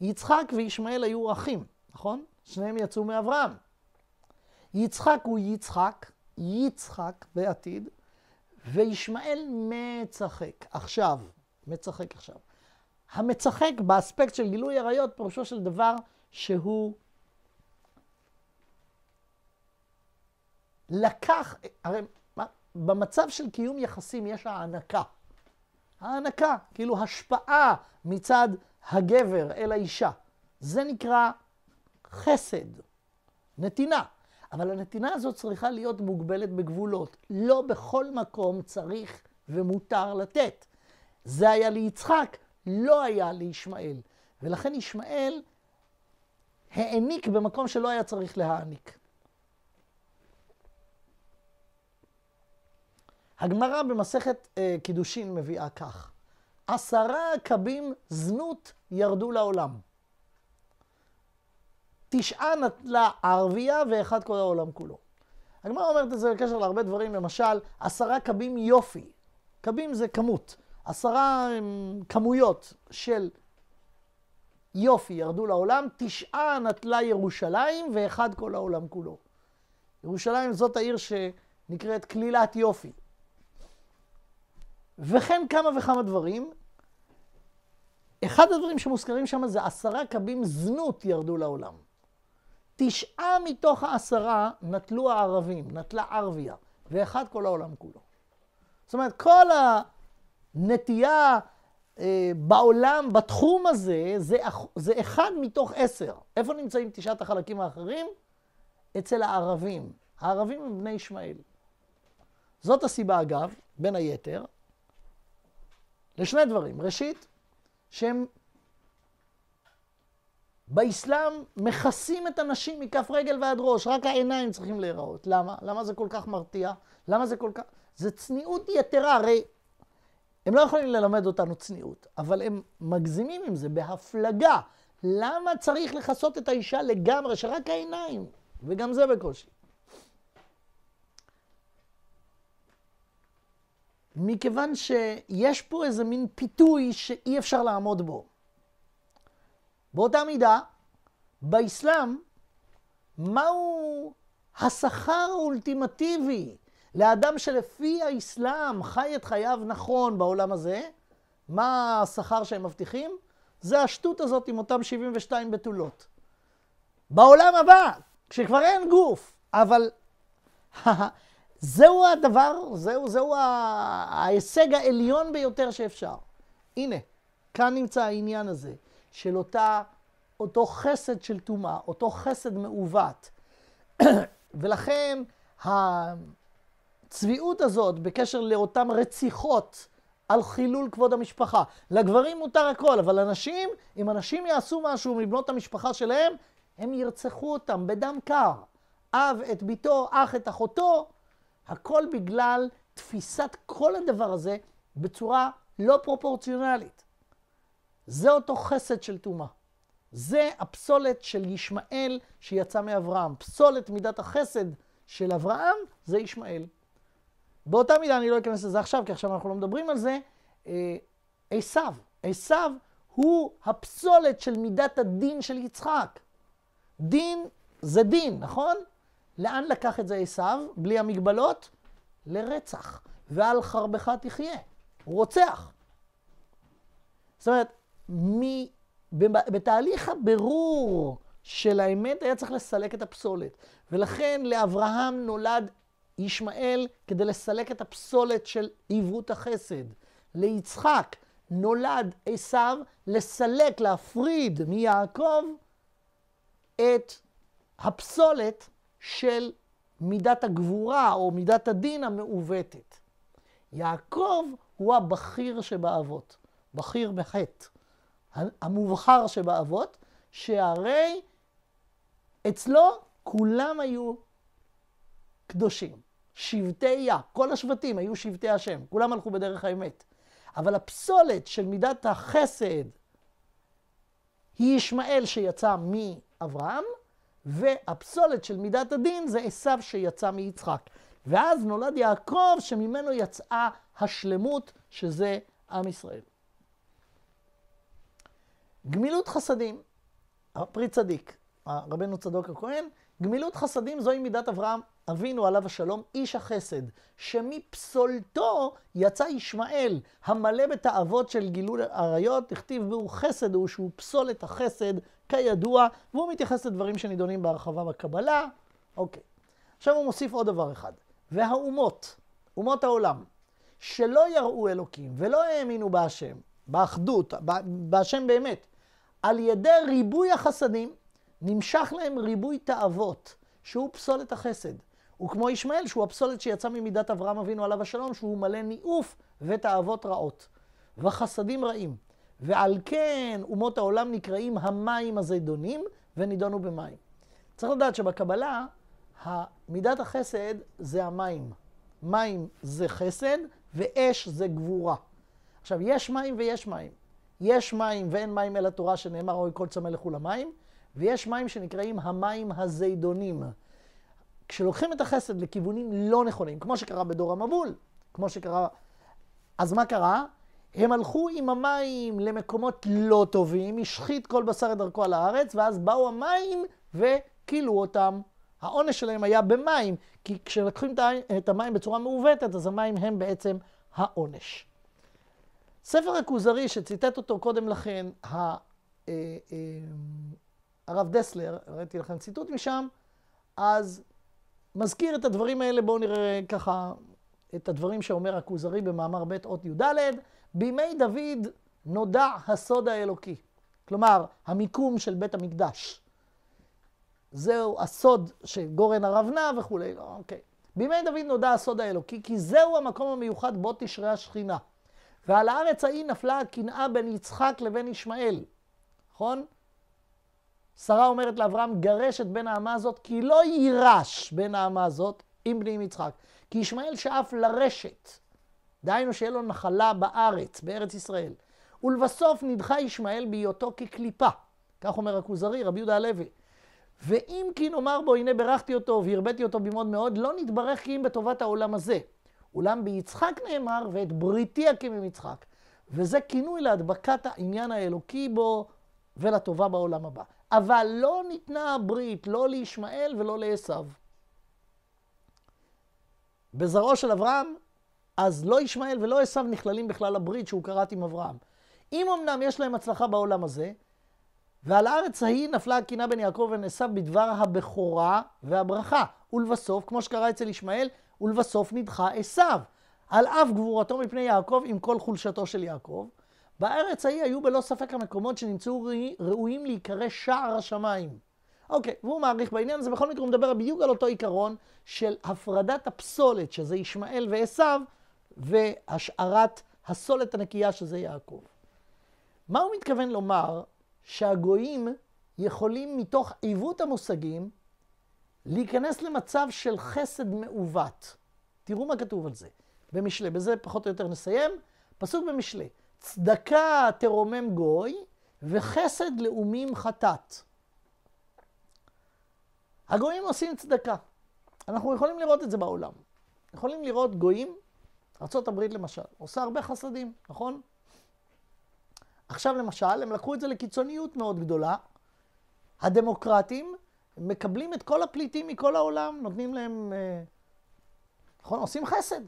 יצחק וישמעאל היו אחים, נכון? שניהם יצאו מאברהם. יצחק הוא יצחק, יצחק בעתיד, וישמעאל מצחק עכשיו, מצחק עכשיו. המצחק באספקט של גילוי עריות פירושו של דבר שהוא לקח, הרי מה, במצב של קיום יחסים יש הענקה. הענקה, כאילו השפעה מצד הגבר אל האישה. זה נקרא חסד, נתינה. אבל הנתינה הזאת צריכה להיות מוגבלת בגבולות. לא בכל מקום צריך ומותר לתת. זה היה ליצחק, לא היה לישמעאל. ולכן ישמעאל העניק במקום שלא היה צריך להעניק. הגמרא במסכת אה, קידושין מביאה כך: עשרה עקבים זנות ירדו לעולם. תשעה נטלה ערבייה ואחד כל העולם כולו. הגמרא אומרת את זה בקשר להרבה דברים, למשל, עשרה קבים יופי. קבים זה כמות. עשרה הם, אמ, כמויות של יופי ירדו לעולם, תשעה נטלה ירושלים ואחד כל העולם כולו. ירושלים זאת העיר שנקראת כלילת יופי. וכן כמה וכמה דברים. אחד הדברים שמוזכרים שם זה עשרה קבים זנות ירדו לעולם. תשעה מתוך העשרה נטלו הערבים, נטלה ערבייה, ואחד כל העולם כולו. זאת אומרת, כל הנטייה אה, בעולם, בתחום הזה, זה, זה אחד מתוך עשר. איפה נמצאים תשעת החלקים האחרים? אצל הערבים. הערבים הם בני ישמעאל. זאת הסיבה, אגב, בין היתר, לשני דברים. ראשית, שהם באסלאם מכסים את הנשים מכף רגל ועד ראש, רק העיניים צריכים להיראות. למה? למה זה כל כך מרתיע? למה זה כל כך... זה צניעות יתרה, הרי הם לא יכולים ללמד אותנו צניעות, אבל הם מגזימים עם זה בהפלגה. למה צריך לכסות את האישה לגמרי, שרק העיניים, וגם זה בקושי. מכיוון שיש פה איזה מין פיתוי שאי אפשר לעמוד בו. באותה מידה, באסלאם, מהו השכר האולטימטיבי לאדם שלפי האסלאם חי את חייו נכון בעולם הזה? מה השכר שהם מבטיחים? זה השטות הזאת עם אותם 72 בתולות. בעולם הבא, כשכבר אין גוף, אבל (laughs) זהו הדבר, זהו, זהו ההישג העליון ביותר שאפשר. הנה, כאן נמצא העניין הזה, של אותה, אותו חסד של טומאה, אותו חסד מעוות. (coughs) ולכן הצביעות הזאת בקשר לאותן רציחות על חילול כבוד המשפחה. לגברים מותר הכל, אבל אנשים, אם אנשים יעשו משהו מבנות המשפחה שלהם, הם ירצחו אותם בדם קר. אב את ביתו, אח את אחותו, הכל בגלל תפיסת כל הדבר הזה בצורה לא פרופורציונלית. זה אותו חסד של טומאה. זה הפסולת של ישמעאל שיצא מאברהם. פסולת מידת החסד של אברהם זה ישמעאל. באותה מידה, אני לא אכנס לזה עכשיו, כי עכשיו אנחנו לא מדברים על זה, עשו. אה, עשו הוא הפסולת של מידת הדין של יצחק. דין זה דין, נכון? לאן לקח את זה עשיו, בלי המגבלות? לרצח. ועל חרבך תחיה. הוא רוצח. זאת אומרת, מ... בתהליך הבירור של האמת היה צריך לסלק את הפסולת. ולכן לאברהם נולד ישמעאל כדי לסלק את הפסולת של עיוות החסד. ליצחק נולד עשיו לסלק, להפריד מיעקב את הפסולת של מידת הגבורה או מידת הדין המעוותת. יעקב הוא הבכיר שבאבות, בכיר בחטא, המובחר שבאבות, שהרי אצלו כולם היו קדושים. שבטי יה, כל השבטים היו שבטי השם, כולם הלכו בדרך האמת. אבל הפסולת של מידת החסד היא ישמעאל שיצא מאברהם, והפסולת של מידת הדין זה עשו שיצא מיצחק. ואז נולד יעקב שממנו יצאה השלמות, שזה עם ישראל. גמילות חסדים, פרי צדיק, רבנו צדוק הכהן, גמילות חסדים זוהי מידת אברהם אבינו עליו השלום, איש החסד, שמפסולתו יצא ישמעאל, המלא בתאוות של גילול עריות, הכתיב בו חסד הוא שהוא פסולת החסד כידוע, והוא מתייחס לדברים שנידונים בהרחבה בקבלה. אוקיי. עכשיו הוא מוסיף עוד דבר אחד. והאומות, אומות העולם, שלא יראו אלוקים ולא האמינו בהשם, באחדות, בהשם באמת, על ידי ריבוי החסדים, נמשך להם ריבוי תאוות, שהוא פסולת החסד. הוא כמו ישמעאל, שהוא הפסולת שיצא ממידת אברהם אבינו עליו השלום, שהוא מלא ניאוף ותאוות רעות. וחסדים רעים. ועל כן אומות העולם נקראים המים הזדונים ונידונו במים. צריך לדעת שבקבלה, מידת החסד זה המים. מים זה חסד ואש זה גבורה. עכשיו, יש מים ויש מים. יש מים ואין מים אל התורה שנאמר, אוי כל צמא לכו למים, ויש מים שנקראים המים הזידונים. כשלוקחים את החסד לכיוונים לא נכונים, כמו שקרה בדור המבול, כמו שקרה... אז מה קרה? הם הלכו עם המים למקומות לא טובים, השחית כל בשר את דרכו על הארץ, ואז באו המים וכילו אותם. העונש שלהם היה במים, כי כשלקחים את המים בצורה מעוותת, אז המים הם בעצם העונש. ספר הכוזרי שציטט אותו קודם לכן, אה, אה, הרב דסלר, ראיתי לכם ציטוט משם, אז מזכיר את הדברים האלה, בואו נראה ככה את הדברים שאומר הכוזרי במאמר ב' אות י"ד. בימי דוד נודע הסוד האלוקי. כלומר, המיקום של בית המקדש. זהו הסוד שגורן הרב נע וכולי. לא, אוקיי. בימי דוד נודע הסוד האלוקי, כי זהו המקום המיוחד בו תשרה השכינה. ועל הארץ ההיא נפלה הקנאה בין יצחק לבין ישמעאל. נכון? שרה אומרת לאברהם, גרש את בן האמה הזאת, כי לא יירש בן האמה הזאת עם בני עם יצחק. כי ישמעאל שאף לרשת. דהיינו שיהיה לו נחלה בארץ, בארץ ישראל. ולבסוף נדחה ישמעאל בהיותו כקליפה. כך אומר הכוזרי, רבי יהודה הלוי. ואם כי כן נאמר בו, הנה ברכתי אותו והרביתי אותו במאוד מאוד, לא נתברך כי אם בטובת העולם הזה. אולם ביצחק נאמר, ואת בריתי אקים עם יצחק. וזה כינוי להדבקת העניין האלוקי בו ולטובה בעולם הבא. אבל לא ניתנה הברית, לא לישמעאל ולא לעשו. בזרעו של אברהם אז לא ישמעאל ולא עשיו נכללים בכלל הברית שהוא כרת עם אברהם. אם אמנם יש להם הצלחה בעולם הזה, ועל הארץ ההיא נפלה הקינה בין יעקב ובין עשיו בדבר הבכורה והברכה. ולבסוף, כמו שקרה אצל ישמעאל, ולבסוף נדחה עשיו. על אף גבורתו מפני יעקב עם כל חולשתו של יעקב. בארץ ההיא היו בלא ספק המקומות שנמצאו ראויים להיקרא שער השמיים. אוקיי, והוא מעריך בעניין הזה, בכל מקרה הוא מדבר בדיוק על אותו עיקרון של הפרדת הפסולת, שזה ישמעאל ועשיו, והשארת הסולת הנקייה שזה יעקב. מה הוא מתכוון לומר? שהגויים יכולים מתוך עיוות המושגים להיכנס למצב של חסד מעוות. תראו מה כתוב על זה במשלי, בזה פחות או יותר נסיים. פסוק במשלי, צדקה תרומם גוי וחסד לאומים חטאת. הגויים עושים צדקה. אנחנו יכולים לראות את זה בעולם. יכולים לראות גויים ארה"ב למשל, עושה הרבה חסדים, נכון? עכשיו למשל, הם לקחו את זה לקיצוניות מאוד גדולה. הדמוקרטים מקבלים את כל הפליטים מכל העולם, נותנים להם, אה, נכון? עושים חסד.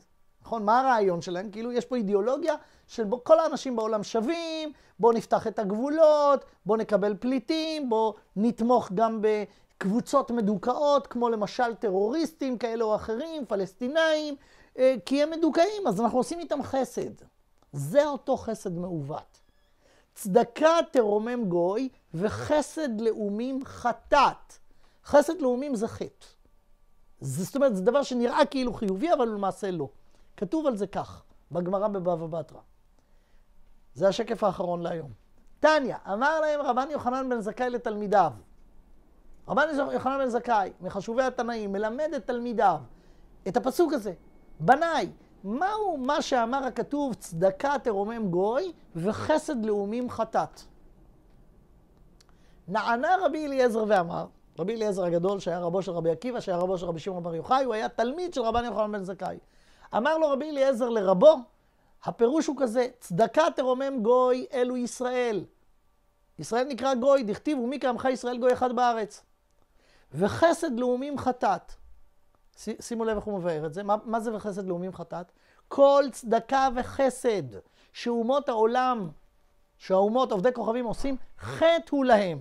נכון? מה הרעיון שלהם? כאילו, יש פה אידיאולוגיה של בו, כל האנשים בעולם שווים, בואו נפתח את הגבולות, בואו נקבל פליטים, בואו נתמוך גם בקבוצות מדוכאות, כמו למשל טרוריסטים כאלה או אחרים, פלסטינאים, אה, כי הם מדוכאים, אז אנחנו עושים איתם חסד. זה אותו חסד מעוות. צדקה תרומם גוי וחסד לאומים חטאת. חסד לאומים זה חטא. זאת אומרת, זה דבר שנראה כאילו חיובי, אבל למעשה לא. כתוב על זה כך, בגמרא בבבא בתרא. זה השקף האחרון להיום. תניא, אמר להם רבן יוחנן בן זכאי לתלמידיו. רבן יוחנן בן זכאי, מחשובי התנאים, מלמד את תלמידיו את הפסוק הזה. בניי, מהו מה שאמר הכתוב צדקה תרומם גוי וחסד לאומים חטאת? נענה רבי אליעזר ואמר, רבי אליעזר הגדול שהיה רבו של רבי עקיבא, שהיה רבו של רבי שמעון בר יוחאי, הוא היה תלמיד של רבן יוחנן בן זכאי. אמר לו רבי אליעזר לרבו, הפירוש הוא כזה, צדקה תרומם גוי אלו ישראל. ישראל נקרא גוי, דכתיב ומי כעמך ישראל גוי אחד בארץ. וחסד לאומים חטאת. שימו לב איך הוא מבאר את זה. מה, מה זה וחסד לאומים חטאת? כל צדקה וחסד שאומות העולם, שהאומות, עובדי כוכבים עושים, חטא הוא להם.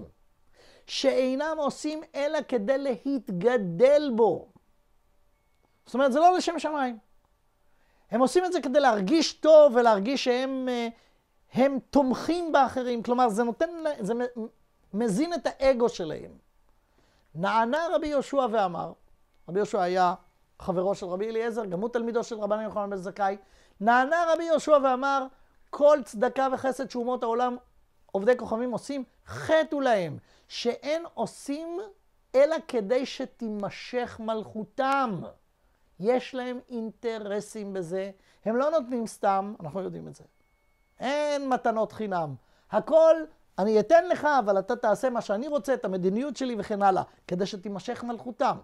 שאינם עושים אלא כדי להתגדל בו. זאת אומרת, זה לא לשם שמיים. הם עושים את זה כדי להרגיש טוב ולהרגיש שהם אה, הם תומכים באחרים. כלומר, זה נותן, זה מזין את האגו שלהם. נענה רבי יהושע ואמר, רבי יהושע היה חברו של רבי אליעזר, גם הוא תלמידו של רבן יוחנן בן זכאי. נענה רבי יהושע ואמר, כל צדקה וחסד שאומות העולם עובדי כוכבים עושים, חטאו להם, שאין עושים אלא כדי שתימשך מלכותם. יש להם אינטרסים בזה, הם לא נותנים סתם, אנחנו יודעים את זה. אין מתנות חינם. הכל, אני אתן לך, אבל אתה תעשה מה שאני רוצה, את המדיניות שלי וכן הלאה, כדי שתימשך מלכותם.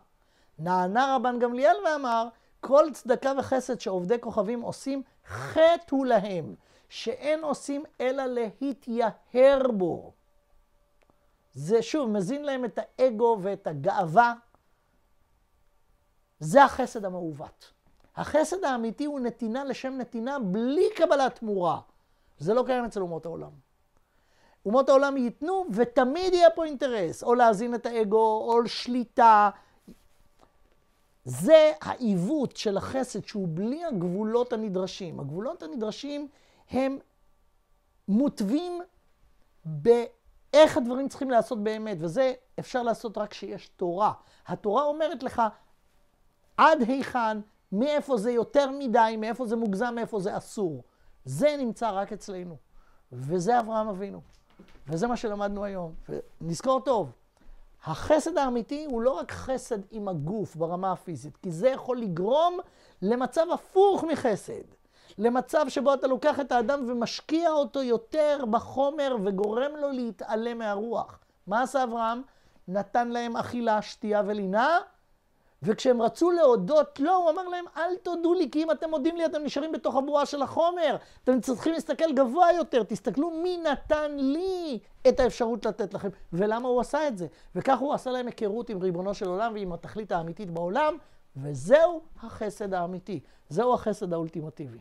נענה רבן גמליאל ואמר, כל צדקה וחסד שעובדי כוכבים עושים, חטא הוא להם, שאין עושים אלא להתייהר בו. זה שוב, מזין להם את האגו ואת הגאווה. זה החסד המעוות. החסד האמיתי הוא נתינה לשם נתינה בלי קבלת תמורה. זה לא קיים אצל אומות העולם. אומות העולם ייתנו ותמיד יהיה פה אינטרס, או להזין את האגו, או שליטה, זה העיוות של החסד שהוא בלי הגבולות הנדרשים. הגבולות הנדרשים הם מותווים באיך הדברים צריכים לעשות באמת, וזה אפשר לעשות רק כשיש תורה. התורה אומרת לך עד היכן, מאיפה זה יותר מדי, מאיפה זה מוגזם, מאיפה זה אסור. זה נמצא רק אצלנו, וזה אברהם אבינו, וזה מה שלמדנו היום. נזכור טוב, החסד האמיתי הוא לא רק חסד עם הגוף ברמה הפיזית, כי זה יכול לגרום למצב הפוך מחסד. למצב שבו אתה לוקח את האדם ומשקיע אותו יותר בחומר וגורם לו להתעלם מהרוח. מה עשה אברהם? נתן להם אכילה, שתייה ולינה, וכשהם רצו להודות לו, לא, הוא אמר להם, אל תודו לי, כי אם אתם מודים לי, אתם נשארים בתוך הבועה של החומר. אתם צריכים להסתכל גבוה יותר, תסתכלו מי נתן לי את האפשרות לתת לכם, ולמה הוא עשה את זה. וכך הוא עשה להם היכרות עם ריבונו של עולם ועם התכלית האמיתית בעולם, וזהו החסד האמיתי. זהו החסד האולטימטיבי.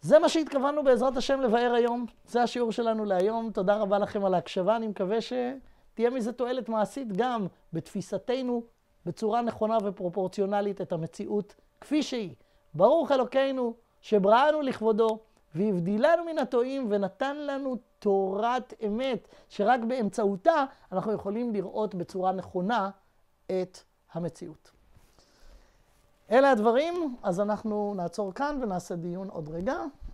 זה מה שהתכוונו בעזרת השם לבאר היום. זה השיעור שלנו להיום. תודה רבה לכם על ההקשבה. אני מקווה שתהיה מזה תועלת מעשית גם בתפיסתנו בצורה נכונה ופרופורציונלית את המציאות כפי שהיא. ברוך אלוקינו שבראנו לכבודו והבדילנו מן הטועים ונתן לנו תורת אמת, שרק באמצעותה אנחנו יכולים לראות בצורה נכונה את המציאות. אלה הדברים, אז אנחנו נעצור כאן ונעשה דיון עוד רגע.